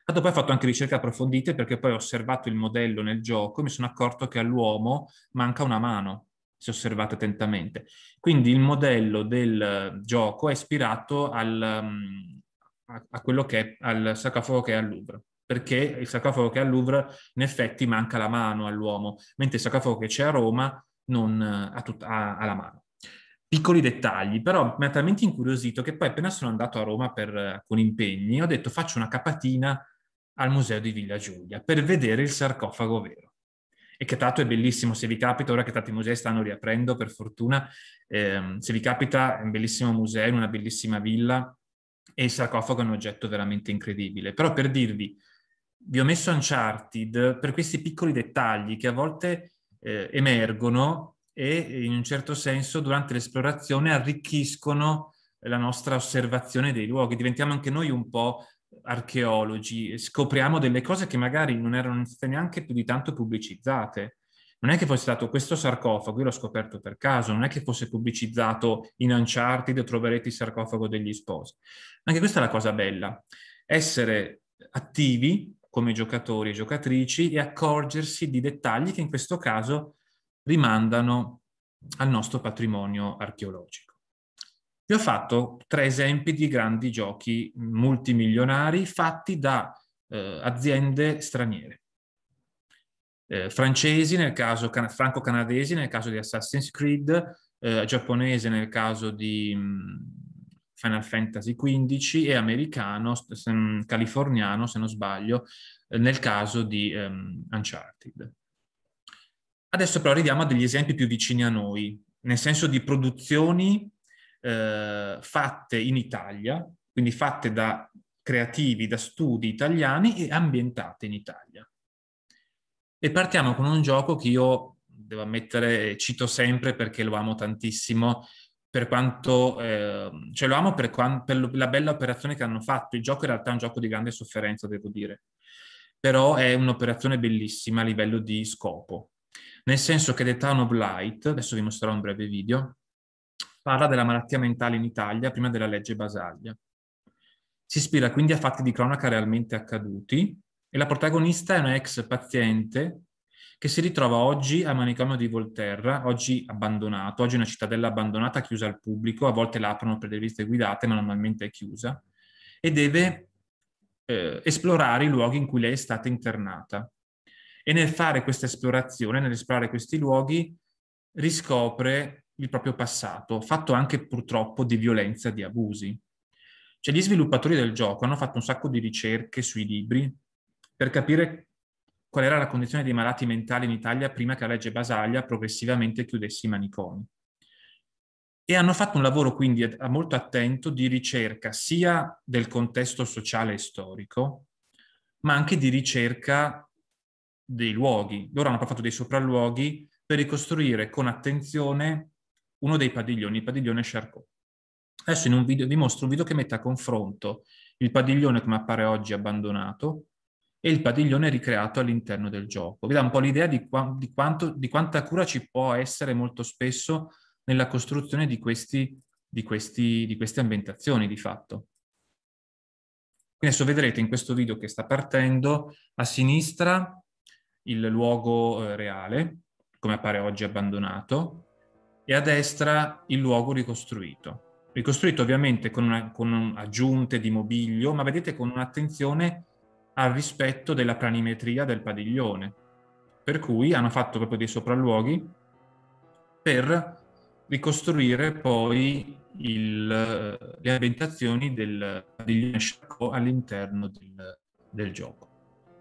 Tanto poi ho fatto anche ricerche approfondite perché poi ho osservato il modello nel gioco e mi sono accorto che all'uomo manca una mano, se osservate attentamente. Quindi il modello del eh, gioco è ispirato al, mm, a, quello che è al sarcofago che è al Louvre perché il sarcofago che è al Louvre in effetti manca la mano all'uomo, mentre il sarcofago che c'è a Roma non eh, ha, tut- ha, ha la mano. Piccoli dettagli, però mi ha talmente incuriosito che poi appena sono andato a Roma per alcuni impegni, ho detto faccio una capatina al museo di Villa Giulia per vedere il sarcofago vero e che tanto è bellissimo, se vi capita, ora che tanti musei stanno riaprendo per fortuna, ehm, se vi capita è un bellissimo museo, in una bellissima villa e il sarcofago è un oggetto veramente incredibile. Però per dirvi, vi ho messo Uncharted per questi piccoli dettagli che a volte eh, emergono e in un certo senso durante l'esplorazione arricchiscono la nostra osservazione dei luoghi, diventiamo anche noi un po' archeologi, scopriamo delle cose che magari non erano state neanche più di tanto pubblicizzate. Non è che fosse stato questo sarcofago, io l'ho scoperto per caso, non è che fosse pubblicizzato in Uncharted troverete il sarcofago degli sposi. Anche questa è la cosa bella, essere attivi come giocatori e giocatrici e accorgersi di dettagli che in questo caso rimandano al nostro patrimonio archeologico. Vi ho fatto tre esempi di grandi giochi multimilionari fatti da eh, aziende straniere. Eh, francesi nel caso can- franco-canadesi nel caso di Assassin's Creed, eh, giapponese nel caso di mh, mm, Final Fantasy XV e americano, californiano se non sbaglio, eh, nel caso di um, Uncharted. Adesso però arriviamo a degli esempi più vicini a noi, nel senso di produzioni eh, fatte in Italia, quindi fatte da creativi, da studi italiani e ambientate in Italia. E partiamo con un gioco che io devo ammettere, cito sempre perché lo amo tantissimo, per quanto eh, cioè lo amo per, quant- per, la bella operazione che hanno fatto. Il gioco in realtà è un gioco di grande sofferenza, devo dire, però è un'operazione bellissima a livello di scopo. Nel senso che The Town of Light, adesso vi mostrerò un breve video, parla della malattia mentale in Italia prima della legge Basaglia. Si ispira quindi a fatti di cronaca realmente accaduti e la protagonista è una ex paziente che si ritrova oggi a Manicomio di Volterra, oggi abbandonato, oggi una cittadella abbandonata, chiusa al pubblico, a volte l'aprono per le visite guidate, ma normalmente è chiusa, e deve eh, esplorare i luoghi in cui lei è stata internata. E nel fare questa esplorazione, nell'esplorare questi luoghi, riscopre il proprio passato, fatto anche purtroppo di violenza, di abusi. Cioè gli sviluppatori del gioco hanno fatto un sacco di ricerche sui libri per capire qual era la condizione dei malati mentali in Italia prima che la legge Basaglia progressivamente chiudesse i manicomi. E hanno fatto un lavoro quindi molto attento di ricerca sia del contesto sociale e storico, ma anche di ricerca dei luoghi. Loro hanno fatto dei sopralluoghi per ricostruire con attenzione uno dei padiglioni, il padiglione Charcot. Adesso in un video vi mostro un video che mette a confronto il padiglione come appare oggi abbandonato e il padiglione ricreato all'interno del gioco. Vi dà un po' l'idea di, qua, di, quanto, di quanta cura ci può essere molto spesso nella costruzione di, questi, di, questi, di queste ambientazioni di fatto. Quindi adesso vedrete in questo video che sta partendo a sinistra il luogo eh, reale, come appare oggi abbandonato, e a destra il luogo ricostruito. Ricostruito ovviamente con, una, con aggiunte di mobilio, ma vedete con un'attenzione al rispetto della planimetria del padiglione. Per cui hanno fatto proprio dei sopralluoghi per ricostruire poi il, le ambientazioni del padiglione Chaco all'interno del, del gioco.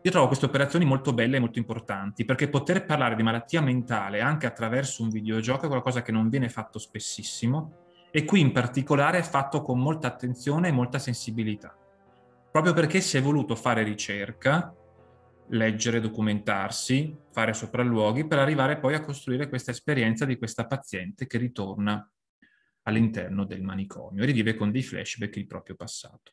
Io trovo queste operazioni molto belle e molto importanti perché poter parlare di malattia mentale anche attraverso un videogioco è qualcosa che non viene fatto spessissimo e qui in particolare è fatto con molta attenzione e molta sensibilità proprio perché si è voluto fare ricerca, leggere, documentarsi, fare sopralluoghi per arrivare poi a costruire questa esperienza di questa paziente che ritorna all'interno del manicomio e rivive con dei flashback il proprio passato.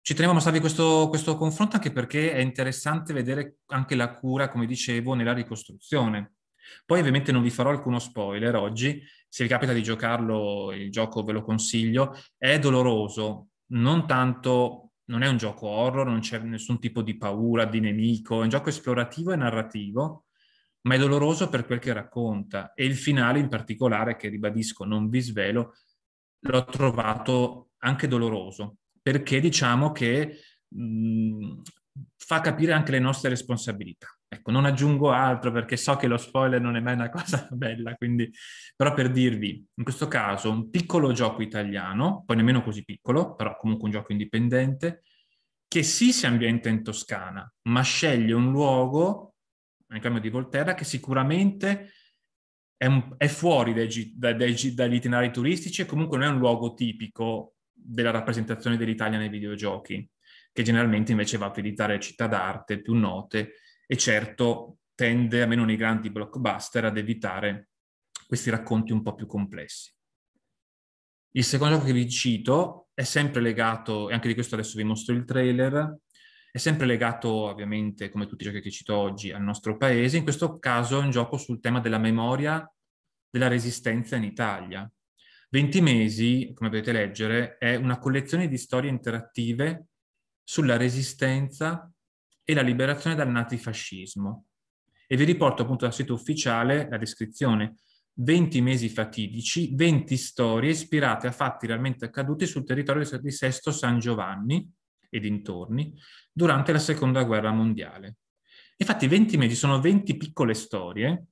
Ci tenevo a mostrarvi questo, questo confronto anche perché è interessante vedere anche la cura, come dicevo, nella ricostruzione. Poi ovviamente non vi farò alcuno spoiler oggi, se vi capita di giocarlo, il gioco ve lo consiglio, è doloroso, non tanto, non è un gioco horror, non c'è nessun tipo di paura, di nemico, è un gioco esplorativo e narrativo, ma è doloroso per quel che racconta. E il finale in particolare, che ribadisco, non vi svelo, l'ho trovato anche doloroso, perché diciamo che mh, fa capire anche le nostre responsabilità. Ecco, non aggiungo altro perché so che lo spoiler non è mai una *laughs* cosa bella, quindi... però per dirvi, in questo caso un piccolo gioco italiano, poi nemmeno così piccolo, però comunque un gioco indipendente, che sì si ambienta in Toscana, ma sceglie un luogo, nel cambio di Volterra, che sicuramente è, un, è fuori dai, dai, dai, dagli itinerari turistici e comunque non è un luogo tipico della rappresentazione dell'Italia nei videogiochi che generalmente invece va a prioritare città d'arte più note e certo tende, almeno nei grandi blockbuster, ad evitare questi racconti un po' più complessi. Il secondo gioco che vi cito è sempre legato, e anche di questo adesso vi mostro il trailer, è sempre legato ovviamente, come tutti i giochi che cito oggi, al nostro paese. In questo caso è un gioco sul tema della memoria della resistenza in Italia. 20 mesi, come potete leggere, è una collezione di storie interattive sulla resistenza e la liberazione dal nazifascismo. E vi riporto appunto dal sito ufficiale la descrizione 20 mesi fatidici, 20 storie ispirate a fatti realmente accaduti sul territorio di Sesto San Giovanni e dintorni durante la Seconda Guerra Mondiale. Infatti 20 mesi sono 20 piccole storie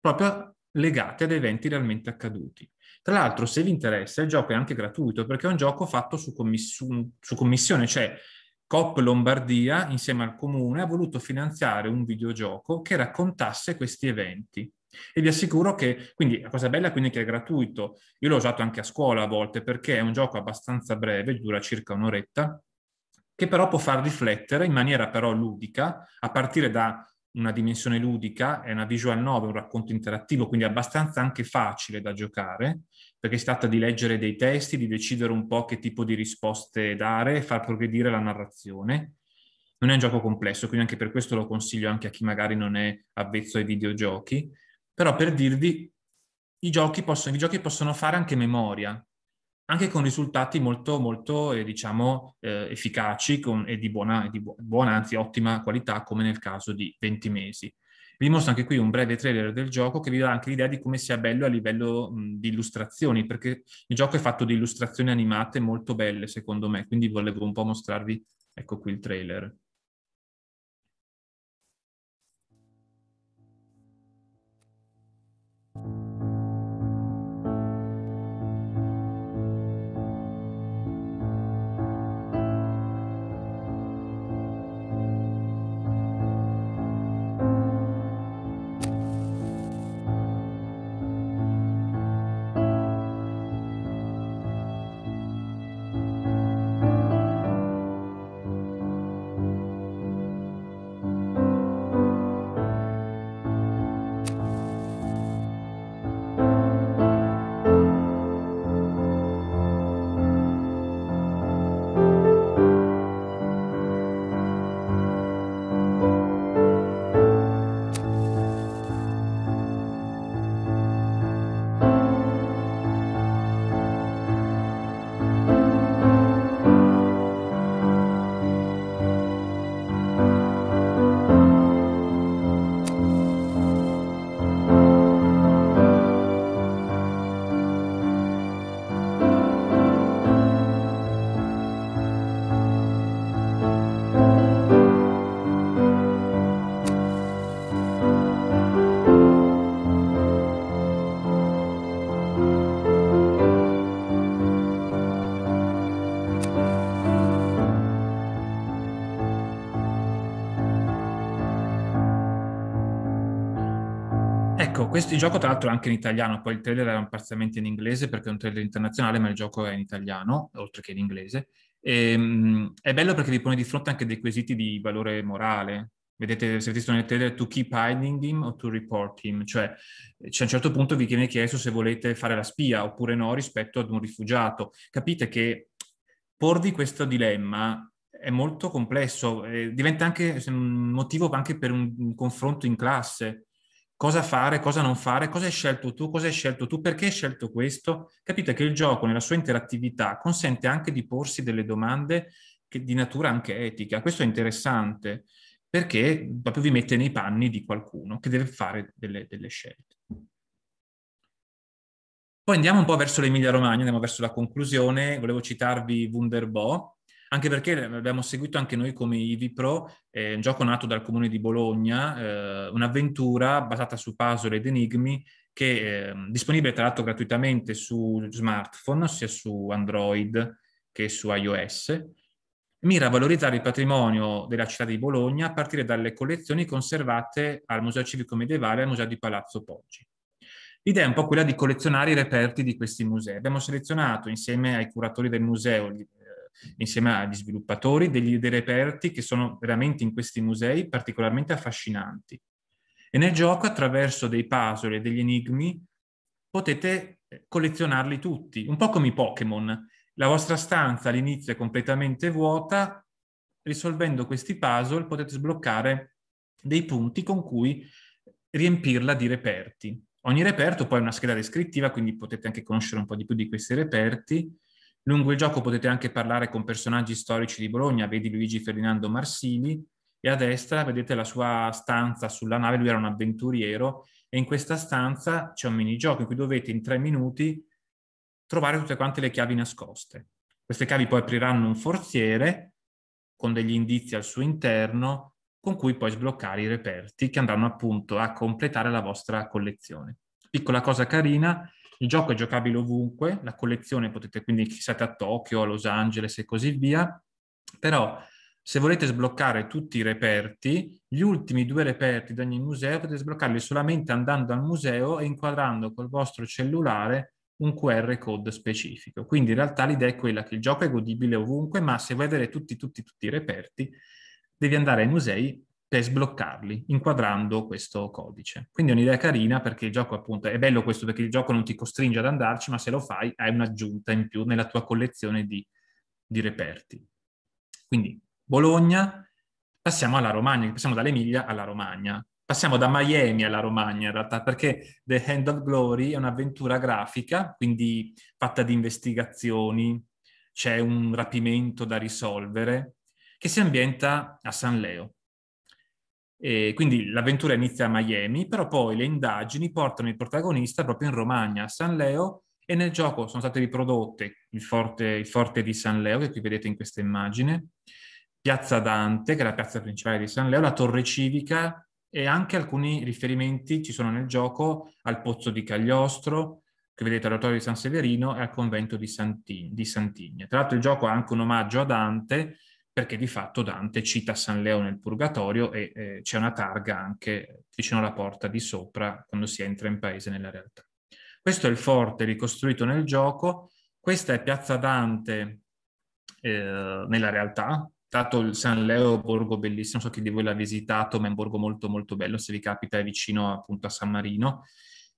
proprio legate ad eventi realmente accaduti. Tra l'altro, se vi interessa, il gioco è anche gratuito perché è un gioco fatto su, commiss- su commissione, cioè COP Lombardia, insieme al comune, ha voluto finanziare un videogioco che raccontasse questi eventi. E vi assicuro che, quindi, la cosa bella quindi è che è gratuito. Io l'ho usato anche a scuola a volte perché è un gioco abbastanza breve, dura circa un'oretta, che però può far riflettere in maniera però ludica, a partire da una dimensione ludica, è una visual novel, un racconto interattivo, quindi abbastanza anche facile da giocare, perché si tratta di leggere dei testi, di decidere un po' che tipo di risposte dare e far progredire la narrazione. Non è un gioco complesso, quindi anche per questo lo consiglio anche a chi magari non è avvezzo ai videogiochi, però per dirvi, i giochi possono, i giochi possono fare anche memoria, anche con risultati molto, molto, eh, diciamo, eh, efficaci con, e di, buona, di buona, anzi ottima qualità, come nel caso di 20 mesi. Vi mostro anche qui un breve trailer del gioco che vi dà anche l'idea di come sia bello a livello mh, di illustrazioni, perché il gioco è fatto di illustrazioni animate molto belle, secondo me, quindi volevo un po' mostrarvi, ecco qui il trailer. Questo gioco, tra l'altro, è anche in italiano. Poi il trailer era parzialmente in inglese perché è un trailer internazionale, ma il gioco è in italiano, oltre che in inglese. E, um, è bello perché vi pone di fronte anche dei quesiti di valore morale. Vedete, se avete visto nel trailer, to keep hiding him o to report him, cioè c'è cioè, a un certo punto vi viene chiesto se volete fare la spia oppure no rispetto ad un rifugiato. Capite che porvi questo dilemma è molto complesso, eh, diventa anche un motivo anche per un, un confronto in classe, cosa fare, cosa non fare, cosa hai scelto tu, cosa hai scelto tu, perché hai scelto questo. Capite che il gioco nella sua interattività consente anche di porsi delle domande che, di natura anche etica. Questo è interessante perché proprio vi mette nei panni di qualcuno che deve fare delle, delle scelte. Poi andiamo un po' verso l'Emilia Romagna, andiamo verso la conclusione. Volevo citarvi Wunderbo, anche perché abbiamo seguito anche noi come Ivi Pro, eh, un gioco nato dal comune di Bologna, eh, un'avventura basata su puzzle ed enigmi che è ehm, disponibile tra l'altro gratuitamente su smartphone, sia su Android che su iOS. Mira a valorizzare il patrimonio della città di Bologna a partire dalle collezioni conservate al Museo Civico Medievale e al Museo di Palazzo Poggi. L'idea è un po' quella di collezionare i reperti di questi musei. Abbiamo selezionato insieme ai curatori del museo insieme agli sviluppatori degli, dei reperti che sono veramente in questi musei particolarmente affascinanti. E nel gioco, attraverso dei puzzle e degli enigmi, potete eh, collezionarli tutti, un po' come i Pokémon. La vostra stanza all'inizio è completamente vuota, risolvendo questi puzzle potete sbloccare dei punti con cui riempirla di reperti. Ogni reperto poi è una scheda descrittiva, quindi potete anche conoscere un po' di più di questi reperti Lungo il gioco potete anche parlare con personaggi storici di Bologna, vedi Luigi Ferdinando Marsili, e a destra vedete la sua stanza sulla nave, lui era un avventuriero, e in questa stanza c'è un minigioco in cui dovete in tre minuti trovare tutte quante le chiavi nascoste. Queste chiavi poi apriranno un forziere con degli indizi al suo interno con cui poi sbloccare i reperti che andranno appunto a completare la vostra collezione. Piccola cosa carina, il gioco è giocabile ovunque, la collezione potete quindi chi siete a Tokyo, a Los Angeles e così via, però se volete sbloccare tutti i reperti, gli ultimi due reperti di ogni museo potete sbloccarli solamente andando al museo e inquadrando col vostro cellulare un QR code specifico. Quindi in realtà l'idea è quella che il gioco è godibile ovunque, ma se vuoi avere tutti, tutti, tutti i reperti, devi andare ai musei per sbloccarli inquadrando questo codice. Quindi è un'idea carina perché il gioco appunto è bello questo perché il gioco non ti costringe ad andarci, ma se lo fai hai un'aggiunta in più nella tua collezione di, di reperti. Quindi Bologna, passiamo alla Romagna, passiamo dall'Emilia alla Romagna. Passiamo da Miami alla Romagna in realtà, perché The Hand of Glory è un'avventura grafica, quindi fatta di investigazioni, c'è un rapimento da risolvere, che si ambienta a San Leo, e quindi l'avventura inizia a Miami, però poi le indagini portano il protagonista proprio in Romagna, a San Leo, e nel gioco sono state riprodotte il forte, il forte di San Leo, che qui vedete in questa immagine, Piazza Dante, che è la piazza principale di San Leo, la torre civica e anche alcuni riferimenti ci sono nel gioco al pozzo di Cagliostro, che vedete all'oratorio di San Severino e al convento di, Santi, di Santigna. Tra l'altro il gioco ha anche un omaggio a Dante, perché di fatto Dante cita San Leo nel Purgatorio e eh, c'è una targa anche vicino alla porta di sopra quando si entra in paese nella realtà. Questo è il forte ricostruito nel gioco, questa è Piazza Dante eh, nella realtà, dato il San Leo, borgo bellissimo, so chi di voi l'ha visitato, ma è un borgo molto molto bello, se vi capita è vicino appunto a San Marino.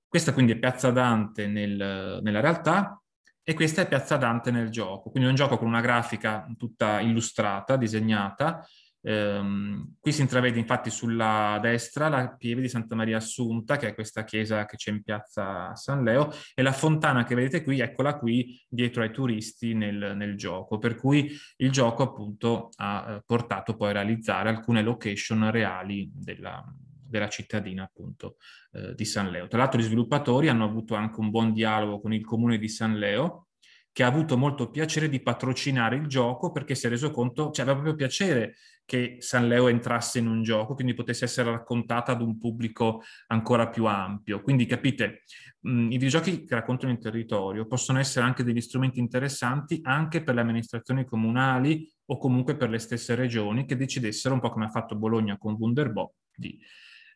Questa quindi è Piazza Dante nel, nella realtà, e questa è Piazza Dante nel gioco, quindi un gioco con una grafica tutta illustrata, disegnata. Ehm, qui si intravede infatti sulla destra la pieve di Santa Maria Assunta, che è questa chiesa che c'è in piazza San Leo, e la fontana che vedete qui, eccola qui dietro ai turisti nel, nel gioco, per cui il gioco appunto ha eh, portato poi a realizzare alcune location reali della, della cittadina appunto eh, di San Leo. Tra l'altro gli sviluppatori hanno avuto anche un buon dialogo con il comune di San Leo, che ha avuto molto piacere di patrocinare il gioco perché si è reso conto, cioè aveva proprio piacere che San Leo entrasse in un gioco, quindi potesse essere raccontata ad un pubblico ancora più ampio. Quindi capite, mh, mm, i videogiochi che raccontano il territorio possono essere anche degli strumenti interessanti anche per le amministrazioni comunali o comunque per le stesse regioni che decidessero, un po' come ha fatto Bologna con Wunderbo, di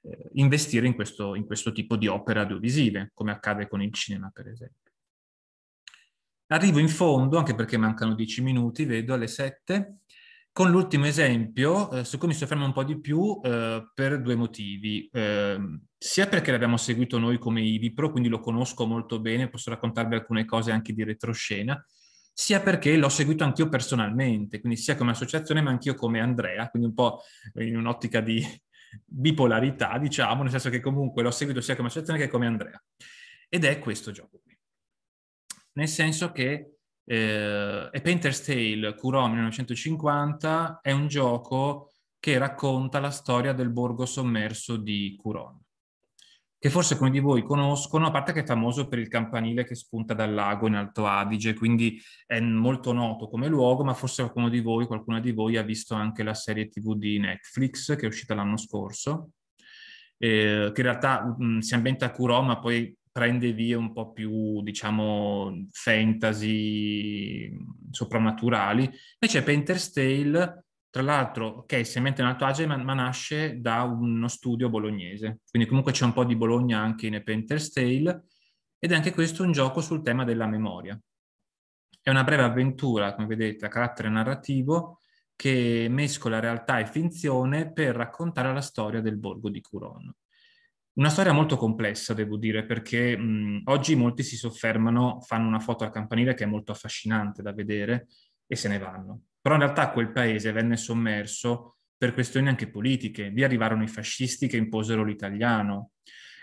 eh, investire in questo, in questo tipo di opere audiovisive, come accade con il cinema, per esempio. Arrivo in fondo, anche perché mancano dieci minuti, vedo alle sette, con l'ultimo esempio, eh, su cui mi soffermo un po' di più eh, per due motivi, eh, sia perché l'abbiamo seguito noi come IVIPRO, quindi lo conosco molto bene, posso raccontarvi alcune cose anche di retroscena, sia perché l'ho seguito anch'io personalmente, quindi sia come associazione ma anch'io come Andrea, quindi un po' in un'ottica di bipolarità, diciamo, nel senso che comunque l'ho seguito sia come associazione che come Andrea. Ed è questo gioco qui. Nel senso che eh, A Painter's Tale, Curò 1950, è un gioco che racconta la storia del borgo sommerso di Curon che forse alcuni di voi conoscono, a parte che è famoso per il campanile che spunta dal lago in Alto Adige, quindi è molto noto come luogo, ma forse qualcuno di voi, qualcuna di voi ha visto anche la serie TV di Netflix che è uscita l'anno scorso, eh, che in realtà mh, mm, si ambienta a Curò, ma poi prende vie un po' più, diciamo, fantasy mm, soprannaturali. Invece Painter's Tale tra l'altro, ok, si mette in Alto Adige, ma, ma, nasce da uno studio bolognese, quindi comunque c'è un po' di Bologna anche in Painter's Tale, ed è anche questo un gioco sul tema della memoria. È una breve avventura, come vedete, a carattere narrativo, che mescola realtà e finzione per raccontare la storia del borgo di Curon. Una storia molto complessa, devo dire, perché mh, oggi molti si soffermano, fanno una foto al campanile che è molto affascinante da vedere e se ne vanno però in realtà quel paese venne sommerso per questioni anche politiche. Vi arrivarono i fascisti che imposero l'italiano,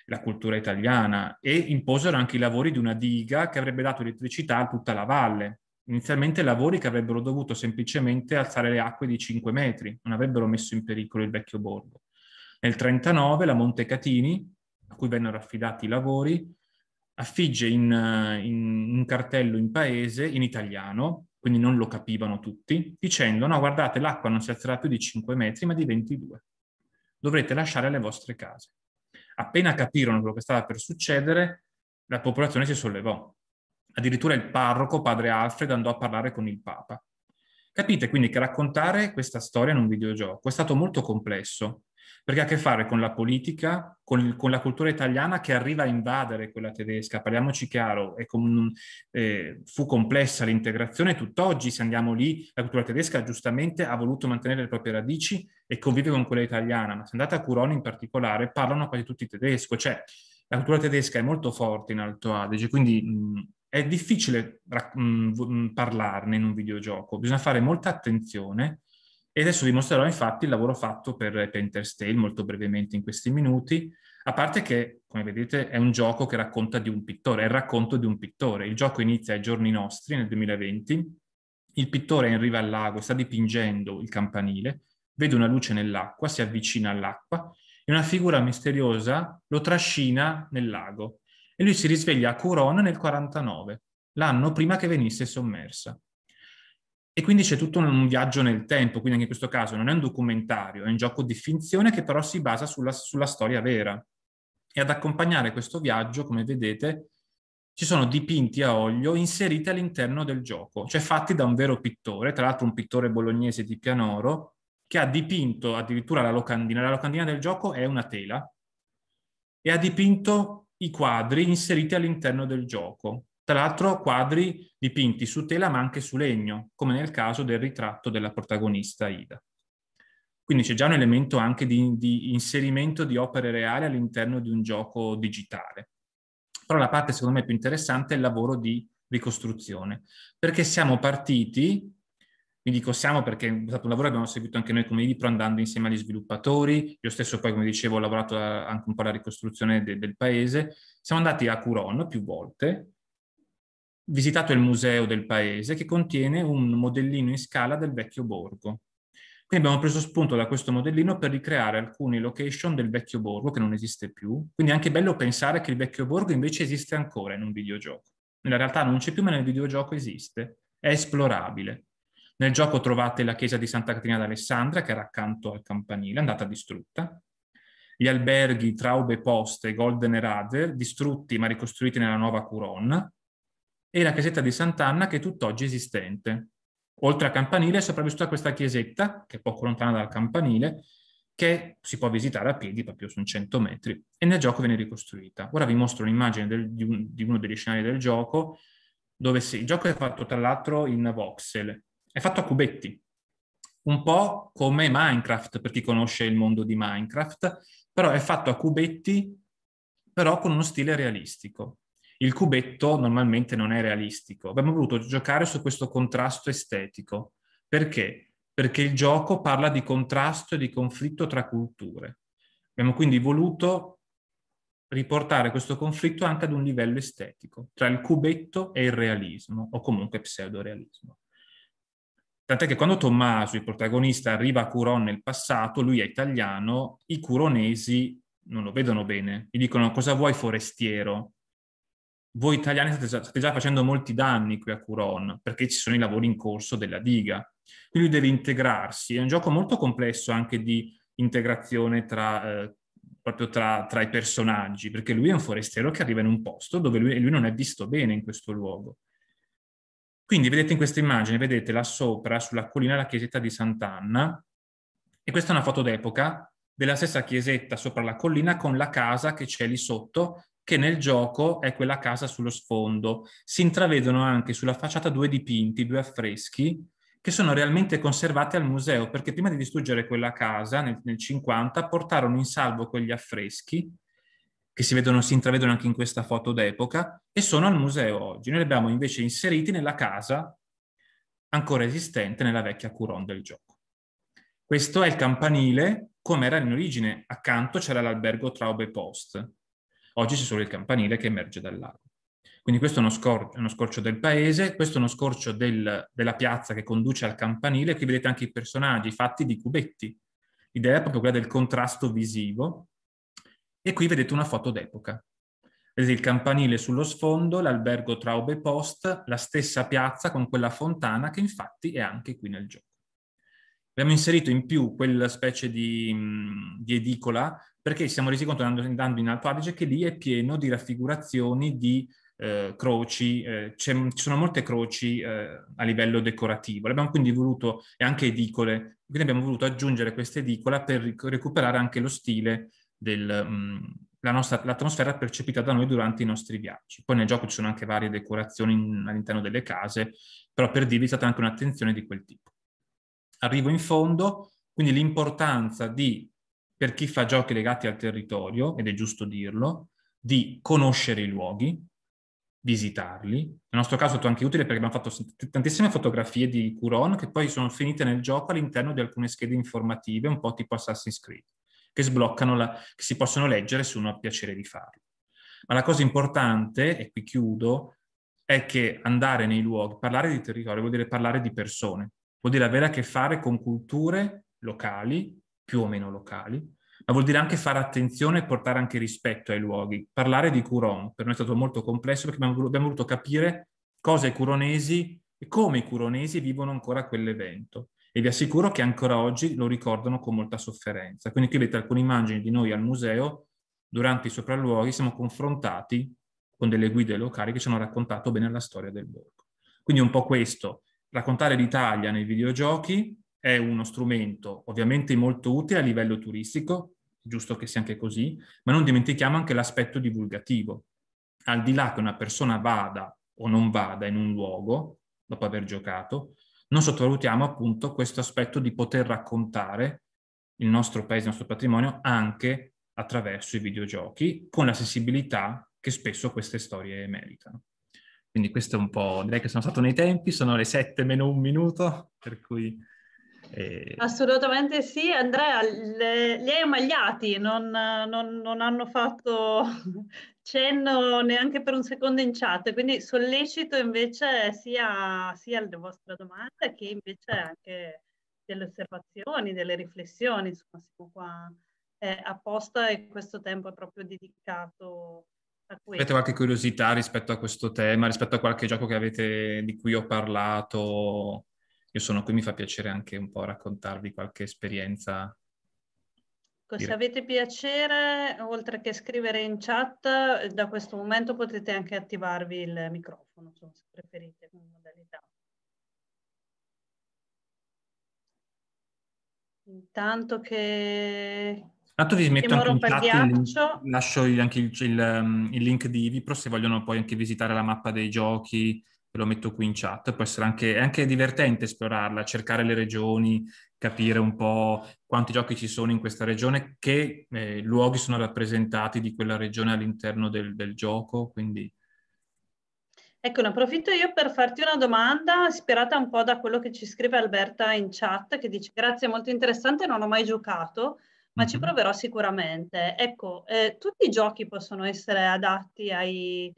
la cultura italiana e imposero anche i lavori di una diga che avrebbe dato elettricità a tutta la valle. Inizialmente lavori che avrebbero dovuto semplicemente alzare le acque di 5 metri, non avrebbero messo in pericolo il vecchio borgo. Nel 1939 la Montecatini, a cui vennero affidati i lavori, affigge in, eh, in un cartello in paese, in italiano, quindi non lo capivano tutti, dicendo no guardate l'acqua non si alzerà più di 5 metri ma di 22, dovrete lasciare le vostre case. Appena capirono quello che stava per succedere, la popolazione si sollevò. Addirittura il parroco, padre Alfred, andò a parlare con il Papa. Capite quindi che raccontare questa storia in un videogioco è stato molto complesso, perché ha a che fare con la politica, con, con, la cultura italiana che arriva a invadere quella tedesca. Parliamoci chiaro, con, eh, fu complessa l'integrazione, tutt'oggi se andiamo lì la cultura tedesca giustamente ha voluto mantenere le proprie radici e convive con quella italiana, ma se andate a Curone in particolare parlano quasi tutti tedesco, cioè la cultura tedesca è molto forte in Alto Adige, quindi... Mh, mm, è difficile mh, mh, mm, mm, parlarne in un videogioco, bisogna fare molta attenzione e adesso vi mostrerò infatti il lavoro fatto per Painter's Tale molto brevemente in questi minuti, a parte che, come vedete, è un gioco che racconta di un pittore, è il racconto di un pittore. Il gioco inizia ai giorni nostri, nel 2020, il pittore è in riva al lago, sta dipingendo il campanile, vede una luce nell'acqua, si avvicina all'acqua e una figura misteriosa lo trascina nel lago. E lui si risveglia a Curona nel 49, l'anno prima che venisse sommersa. E quindi c'è tutto un viaggio nel tempo, quindi anche in questo caso non è un documentario, è un gioco di finzione che però si basa sulla, sulla storia vera. E ad accompagnare questo viaggio, come vedete, ci sono dipinti a olio inseriti all'interno del gioco, cioè fatti da un vero pittore, tra l'altro un pittore bolognese di Pianoro, che ha dipinto addirittura la locandina. La locandina del gioco è una tela e ha dipinto i quadri inseriti all'interno del gioco. Tra l'altro quadri dipinti su tela ma anche su legno, come nel caso del ritratto della protagonista Ida. Quindi c'è già un elemento anche di, di inserimento di opere reali all'interno di un gioco digitale. Però la parte secondo me più interessante è il lavoro di ricostruzione, perché siamo partiti vi dico siamo perché è stato un lavoro che abbiamo seguito anche noi come IDIPRO andando insieme agli sviluppatori, io stesso poi come dicevo ho lavorato anche un po' alla ricostruzione de del paese, siamo andati a Curon più volte visitato il museo del paese che contiene un modellino in scala del vecchio borgo. Quindi abbiamo preso spunto da questo modellino per ricreare alcune location del vecchio borgo che non esiste più. Quindi è anche bello pensare che il vecchio borgo invece esiste ancora in un videogioco. Nella realtà non c'è più, ma nel videogioco esiste, è esplorabile. Nel gioco trovate la chiesa di Santa Caterina d'Alessandra, che era accanto al campanile, andata distrutta. Gli alberghi Traube Poste e Golden Radder, distrutti ma ricostruiti nella nuova Curon, e la chiesetta di Sant'Anna che è tutt'oggi esistente. Oltre al campanile è sopravvissuta questa chiesetta, che è poco lontana dal campanile, che si può visitare a piedi proprio su 100 metri e nel gioco viene ricostruita. Ora vi mostro un'immagine del, di, un, di, uno degli scenari del gioco, dove sì, il gioco è fatto tra l'altro in voxel, è fatto a cubetti, un po' come Minecraft per chi conosce il mondo di Minecraft, però è fatto a cubetti, però con uno stile realistico il cubetto normalmente non è realistico. Abbiamo voluto giocare su questo contrasto estetico. Perché? Perché il gioco parla di contrasto e di conflitto tra culture. Abbiamo quindi voluto riportare questo conflitto anche ad un livello estetico, tra il cubetto e il realismo, o comunque pseudorealismo. Tant'è che quando Tommaso, il protagonista, arriva a Curon nel passato, lui è italiano, i curonesi non lo vedono bene. Gli dicono cosa vuoi forestiero? voi italiani state già, state già, facendo molti danni qui a Curon perché ci sono i lavori in corso della diga. Quindi deve integrarsi. È un gioco molto complesso anche di integrazione tra, eh, proprio tra, tra, i personaggi, perché lui è un forestiero che arriva in un posto dove lui, lui non è visto bene in questo luogo. Quindi vedete in questa immagine, vedete là sopra, sulla collina, la chiesetta di Sant'Anna, e questa è una foto d'epoca della stessa chiesetta sopra la collina con la casa che c'è lì sotto che nel gioco è quella casa sullo sfondo. Si intravedono anche sulla facciata due dipinti, due affreschi, che sono realmente conservati al museo, perché prima di distruggere quella casa nel, 1950 portarono in salvo quegli affreschi, che si, vedono, si intravedono anche in questa foto d'epoca, e sono al museo oggi. Noi li abbiamo invece inseriti nella casa ancora esistente nella vecchia Curon del gioco. Questo è il campanile come era in origine, accanto c'era l'albergo Traube Post, Oggi c'è solo il campanile che emerge dal lago. Quindi questo è uno, scor- uno scorcio del paese, questo è uno scorcio del, della piazza che conduce al campanile, qui vedete anche i personaggi fatti di cubetti. L'idea è proprio quella del contrasto visivo. E qui vedete una foto d'epoca. Vedete il campanile sullo sfondo, l'albergo Traube Post, la stessa piazza con quella fontana che infatti è anche qui nel gioco. Abbiamo inserito in più quella specie di, di edicola perché ci siamo resi conto andando in Alto Adige che lì è pieno di raffigurazioni di eh, croci, eh, ci sono molte croci eh, a livello decorativo. L'abbiamo quindi voluto, e anche edicole, quindi abbiamo voluto aggiungere questa edicola per ric- recuperare anche lo stile del... Mh, mm, la nostra, l'atmosfera percepita da noi durante i nostri viaggi. Poi nel gioco ci sono anche varie decorazioni in, all'interno delle case, però per dirvi è stata anche un'attenzione di quel tipo. Arrivo in fondo, quindi l'importanza di per chi fa giochi legati al territorio, ed è giusto dirlo, di conoscere i luoghi, visitarli. Nel nostro caso è stato anche utile perché abbiamo fatto tantissime fotografie di Curon che poi sono finite nel gioco all'interno di alcune schede informative, un po' tipo Assassin's Creed, che sbloccano, la, che si possono leggere se uno ha piacere di farlo. Ma la cosa importante, e qui chiudo, è che andare nei luoghi, parlare di territorio vuol dire parlare di persone, vuol dire avere a che fare con culture locali, più o meno locali, ma vuol dire anche fare attenzione e portare anche rispetto ai luoghi. Parlare di Curon per noi è stato molto complesso perché abbiamo voluto capire cosa i curonesi e come i curonesi vivono ancora quell'evento. E vi assicuro che ancora oggi lo ricordano con molta sofferenza. Quindi qui avete alcune immagini di noi al museo, durante i sopralluoghi siamo confrontati con delle guide locali che ci hanno raccontato bene la storia del borgo. Quindi un po' questo, raccontare l'Italia nei videogiochi, è uno strumento ovviamente molto utile a livello turistico, giusto che sia anche così, ma non dimentichiamo anche l'aspetto divulgativo. Al di là che una persona vada o non vada in un luogo dopo aver giocato, non sottovalutiamo appunto questo aspetto di poter raccontare il nostro paese, il nostro patrimonio anche attraverso i videogiochi, con la sensibilità che spesso queste storie meritano. Quindi questo è un po', direi che sono stato nei tempi, sono le 7 meno un minuto, per cui e... Assolutamente sì, Andrea, le, li hai ammagliati, non, non, non hanno fatto *laughs* cenno neanche per un secondo in chat, quindi sollecito invece sia, sia le vostre domande che invece anche delle osservazioni, delle riflessioni, insomma siamo qua eh, apposta e questo tempo è proprio dedicato a questo. Avete qualche curiosità rispetto a questo tema, rispetto a qualche gioco avete, di cui ho parlato? io sono qui, mi fa piacere anche un po' raccontarvi qualche esperienza. Se avete piacere, oltre che scrivere in chat, da questo momento potete anche attivarvi il microfono, insomma, se preferite, come modalità. Intanto che... Intanto ah, vi metto anche in chat, il, lascio anche il, il, ehm, il link di Vipro se vogliono poi anche visitare la mappa dei giochi, ve lo metto qui in chat, può essere anche, anche divertente esplorarla, cercare le regioni, capire un po' quanti giochi ci sono in questa regione, che eh, luoghi sono rappresentati di quella regione all'interno del, del gioco, quindi... Ecco, ne approfitto io per farti una domanda ispirata un po' da quello che ci scrive Alberta in chat, che dice grazie, molto interessante, non ho mai giocato, ma mm-hmm. ci mhm. proverò sicuramente. Ecco, eh, tutti i giochi possono essere adatti ai,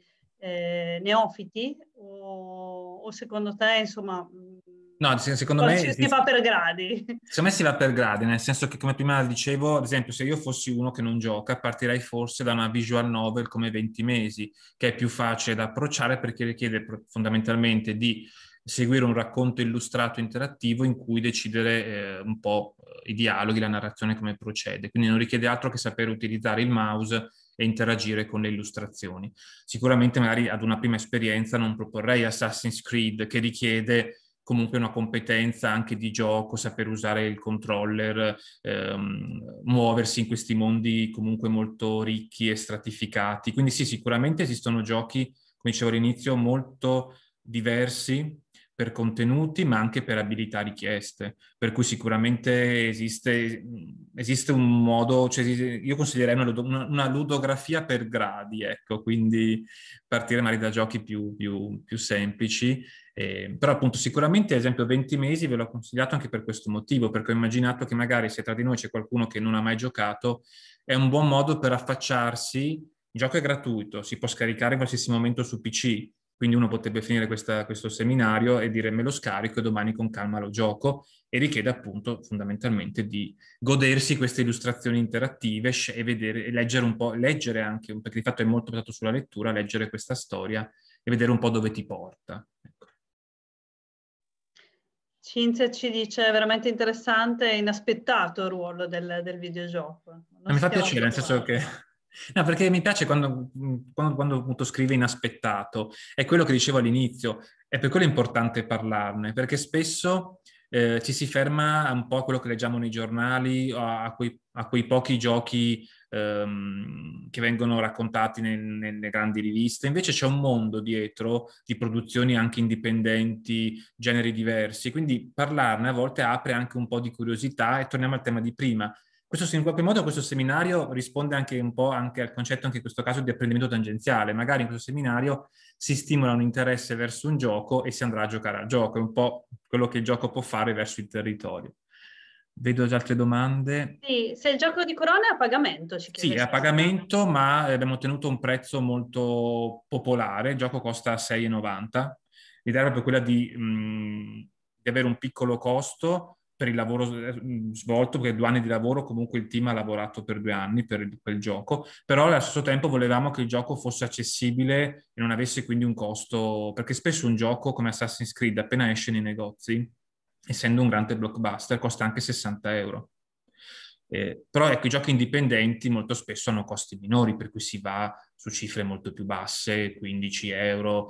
eh, neofiti o, o, secondo te insomma... Mm, no, secondo me... Si, si va per gradi. Secondo me si va per gradi, nel senso che come prima dicevo, ad esempio se io fossi uno che non gioca partirei forse da una visual novel come 20 mesi, che è più facile da approcciare perché richiede fondamentalmente di seguire un racconto illustrato interattivo in cui decidere eh, un po' eh, i dialoghi, la narrazione come procede. Quindi non richiede altro che sapere utilizzare il mouse e interagire con le illustrazioni. Sicuramente magari ad una prima esperienza non proporrei Assassin's Creed che richiede comunque una competenza anche di gioco, saper usare il controller, ehm, muoversi in questi mondi comunque molto ricchi e stratificati. Quindi sì, sicuramente esistono giochi, come dicevo all'inizio, molto diversi per contenuti ma anche per abilità richieste, per cui sicuramente esiste, esiste un modo, cioè io consiglierei una, una, ludografia per gradi, ecco, quindi partire magari da giochi più, più, più semplici, eh, però appunto sicuramente ad esempio 20 mesi ve l'ho consigliato anche per questo motivo, perché ho immaginato che magari se tra di noi c'è qualcuno che non ha mai giocato, è un buon modo per affacciarsi, il gioco è gratuito, si può scaricare in qualsiasi momento su PC, quindi uno potrebbe finire questa, questo seminario e dire me lo scarico e domani con calma lo gioco e richiede appunto fondamentalmente di godersi queste illustrazioni interattive e, vedere, e leggere un po', leggere anche, perché di fatto è molto basato sulla lettura, leggere questa storia e vedere un po' dove ti porta. Ecco. Cinzia ci dice, è veramente interessante e inaspettato il ruolo del, del videogioco. Non mi fa piacere, nel senso che No, perché mi piace quando, quando, quando, appunto scrive inaspettato, è quello che dicevo all'inizio, è per quello importante parlarne, perché spesso eh, ci si ferma un po' a quello che leggiamo nei giornali, a, a, quei, a quei, pochi giochi ehm, che vengono raccontati nel, nelle grandi riviste, invece c'è un mondo dietro di produzioni anche indipendenti, generi diversi, quindi parlarne a volte apre anche un po' di curiosità e torniamo al tema di prima, questo, in qualche modo questo seminario risponde anche un po' anche al concetto, anche in questo caso, di apprendimento tangenziale. Magari in questo seminario si stimola un interesse verso un gioco e si andrà a giocare al gioco. È un po' quello che il gioco può fare verso il territorio. Vedo già altre domande. Sì, se il gioco di corona è a pagamento, ci chiede. Sì, è a pagamento, ma abbiamo ottenuto un prezzo molto popolare. Il gioco costa 6,90. L'idea è proprio quella di, mh, mm, di avere un piccolo costo per il lavoro eh, svolto, perché due anni di lavoro comunque il team ha lavorato per due anni per quel gioco, però allo stesso tempo volevamo che il gioco fosse accessibile e non avesse quindi un costo, perché spesso un gioco come Assassin's Creed appena esce nei negozi, essendo un grande blockbuster, costa anche 60 euro. Eh, però ecco, i giochi indipendenti molto spesso hanno costi minori, per cui si va su cifre molto più basse, 15 euro.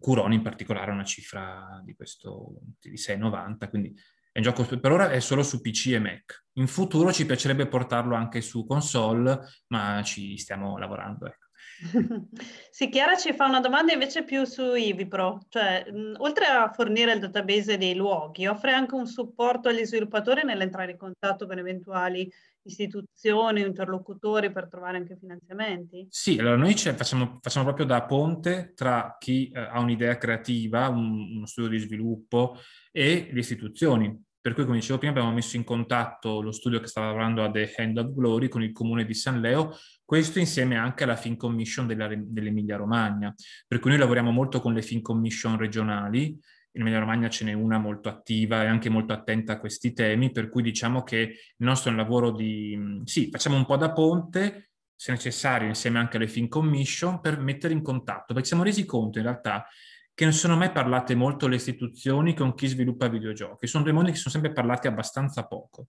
Curoni in particolare ha una cifra di questo di 6,90, quindi è un gioco per ora è solo su PC e Mac. In futuro ci piacerebbe portarlo anche su console, ma ci stiamo lavorando. Ecco. *laughs* Sì, Chiara ci fa una domanda invece più su IviPro, cioè mh, oltre a fornire il database dei luoghi, offre anche un supporto agli sviluppatori nell'entrare in contatto con eventuali istituzioni, interlocutori per trovare anche finanziamenti? Sì, allora noi facciamo, facciamo, proprio da ponte tra chi eh, ha un'idea creativa, un, uno studio di sviluppo e le istituzioni. Per cui, come dicevo prima, abbiamo messo in contatto lo studio che stava lavorando a The Hand of Glory con il comune di San Leo, questo insieme anche alla Fin Commission dell'Emilia Romagna. Per cui noi lavoriamo molto con le Fin Commission regionali in Emilia Romagna ce n'è una molto attiva e anche molto attenta a questi temi, per cui diciamo che il nostro è un lavoro di... Mm, sì, facciamo un po' da ponte, se necessario, insieme anche alle Fin Commission, per mettere in contatto, perché siamo resi conto in realtà che non sono mai parlate molto le istituzioni con chi sviluppa videogiochi, sono due mondi che sono sempre parlati abbastanza poco.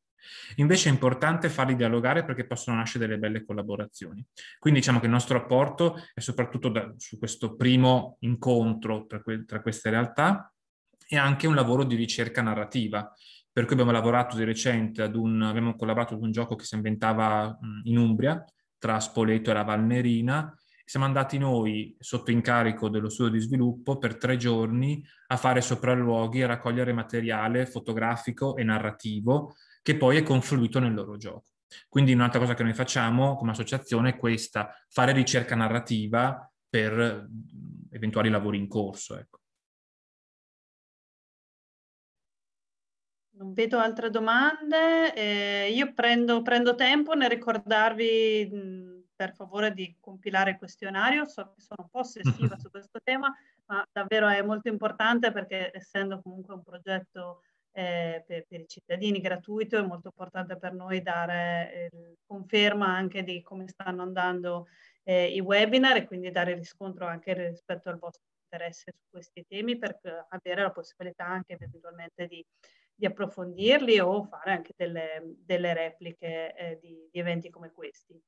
Invece è importante farli dialogare perché possono nascere delle belle collaborazioni. Quindi diciamo che il nostro apporto è soprattutto da, su questo primo incontro tra, que- tra queste realtà, e anche un lavoro di ricerca narrativa. Per cui abbiamo lavorato di recente ad un, abbiamo collaborato ad un gioco che si inventava in Umbria, tra Spoleto e la Valnerina. Siamo andati noi, sotto incarico dello studio di sviluppo, per tre giorni a fare sopralluoghi e raccogliere materiale fotografico e narrativo che poi è confluito nel loro gioco. Quindi un'altra cosa che noi facciamo come associazione è questa, fare ricerca narrativa per eventuali lavori in corso. Ecco. Non vedo altre domande. Eh, io prendo, prendo, tempo nel ricordarvi mh, per favore di compilare il questionario. So che sono un po' ossessiva su questo tema, ma davvero è molto importante perché essendo comunque un progetto eh, per, per, i cittadini gratuito è molto importante per noi dare eh, conferma anche di come stanno andando eh, i webinar e quindi dare riscontro anche rispetto al vostro interesse su questi temi per avere la possibilità anche eventualmente di di approfondirli o fare anche delle, delle repliche eh, di, di, eventi come questi.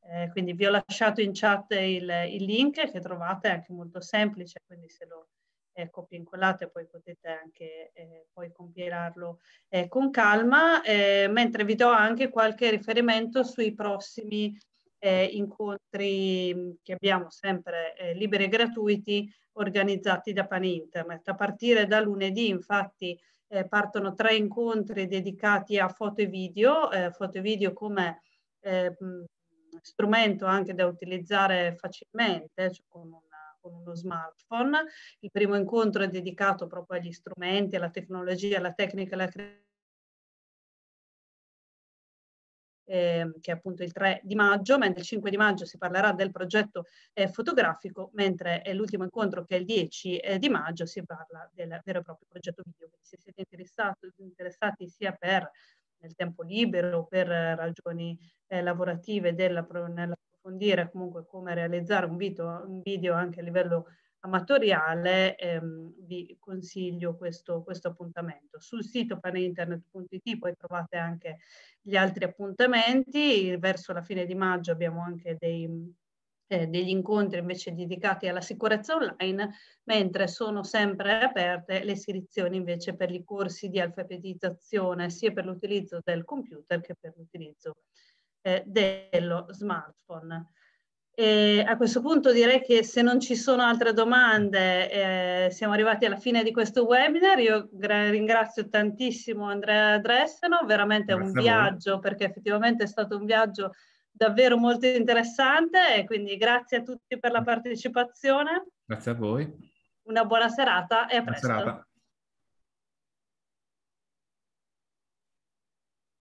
Eh, quindi vi ho lasciato in chat il, il, link che trovate anche molto semplice, quindi se lo eh, copio e incollate poi potete anche eh, poi compilarlo eh, con calma, eh, mentre vi do anche qualche riferimento sui prossimi eh, incontri mm, che abbiamo sempre eh, liberi e gratuiti organizzati da Pan Internet. A partire da lunedì infatti eh, partono tre incontri dedicati a foto e video, eh, foto e video come eh, strumento anche da utilizzare facilmente, cioè con, una, con, uno smartphone. Il primo incontro è dedicato proprio agli strumenti, alla tecnologia, alla tecnica, e alla creatività eh, che è appunto il 3 di maggio, mentre il 5 di maggio si parlerà del progetto eh, fotografico, mentre l'ultimo incontro che è il 10 eh, di maggio si parla del vero e proprio progetto video. Quindi se siete interessati sia per nel tempo libero, per ragioni eh, lavorative, nell'approfondire comunque come realizzare un video, un video anche a livello amatoriale ehm, vi consiglio questo, questo, appuntamento. Sul sito paneinternet.it poi trovate anche gli altri appuntamenti, verso la fine di maggio abbiamo anche dei, eh, degli incontri invece dedicati alla sicurezza online, mentre sono sempre aperte le iscrizioni invece per i corsi di alfabetizzazione sia per l'utilizzo del computer che per l'utilizzo eh, dello smartphone. E a questo punto direi che se non ci sono altre domande eh, siamo arrivati alla fine di questo webinar. Io ringrazio tantissimo Andrea Dresseno, veramente è un viaggio perché effettivamente è stato un viaggio davvero molto interessante e quindi grazie a tutti per la partecipazione. Grazie a voi. Una buona serata e a buona presto. Serata.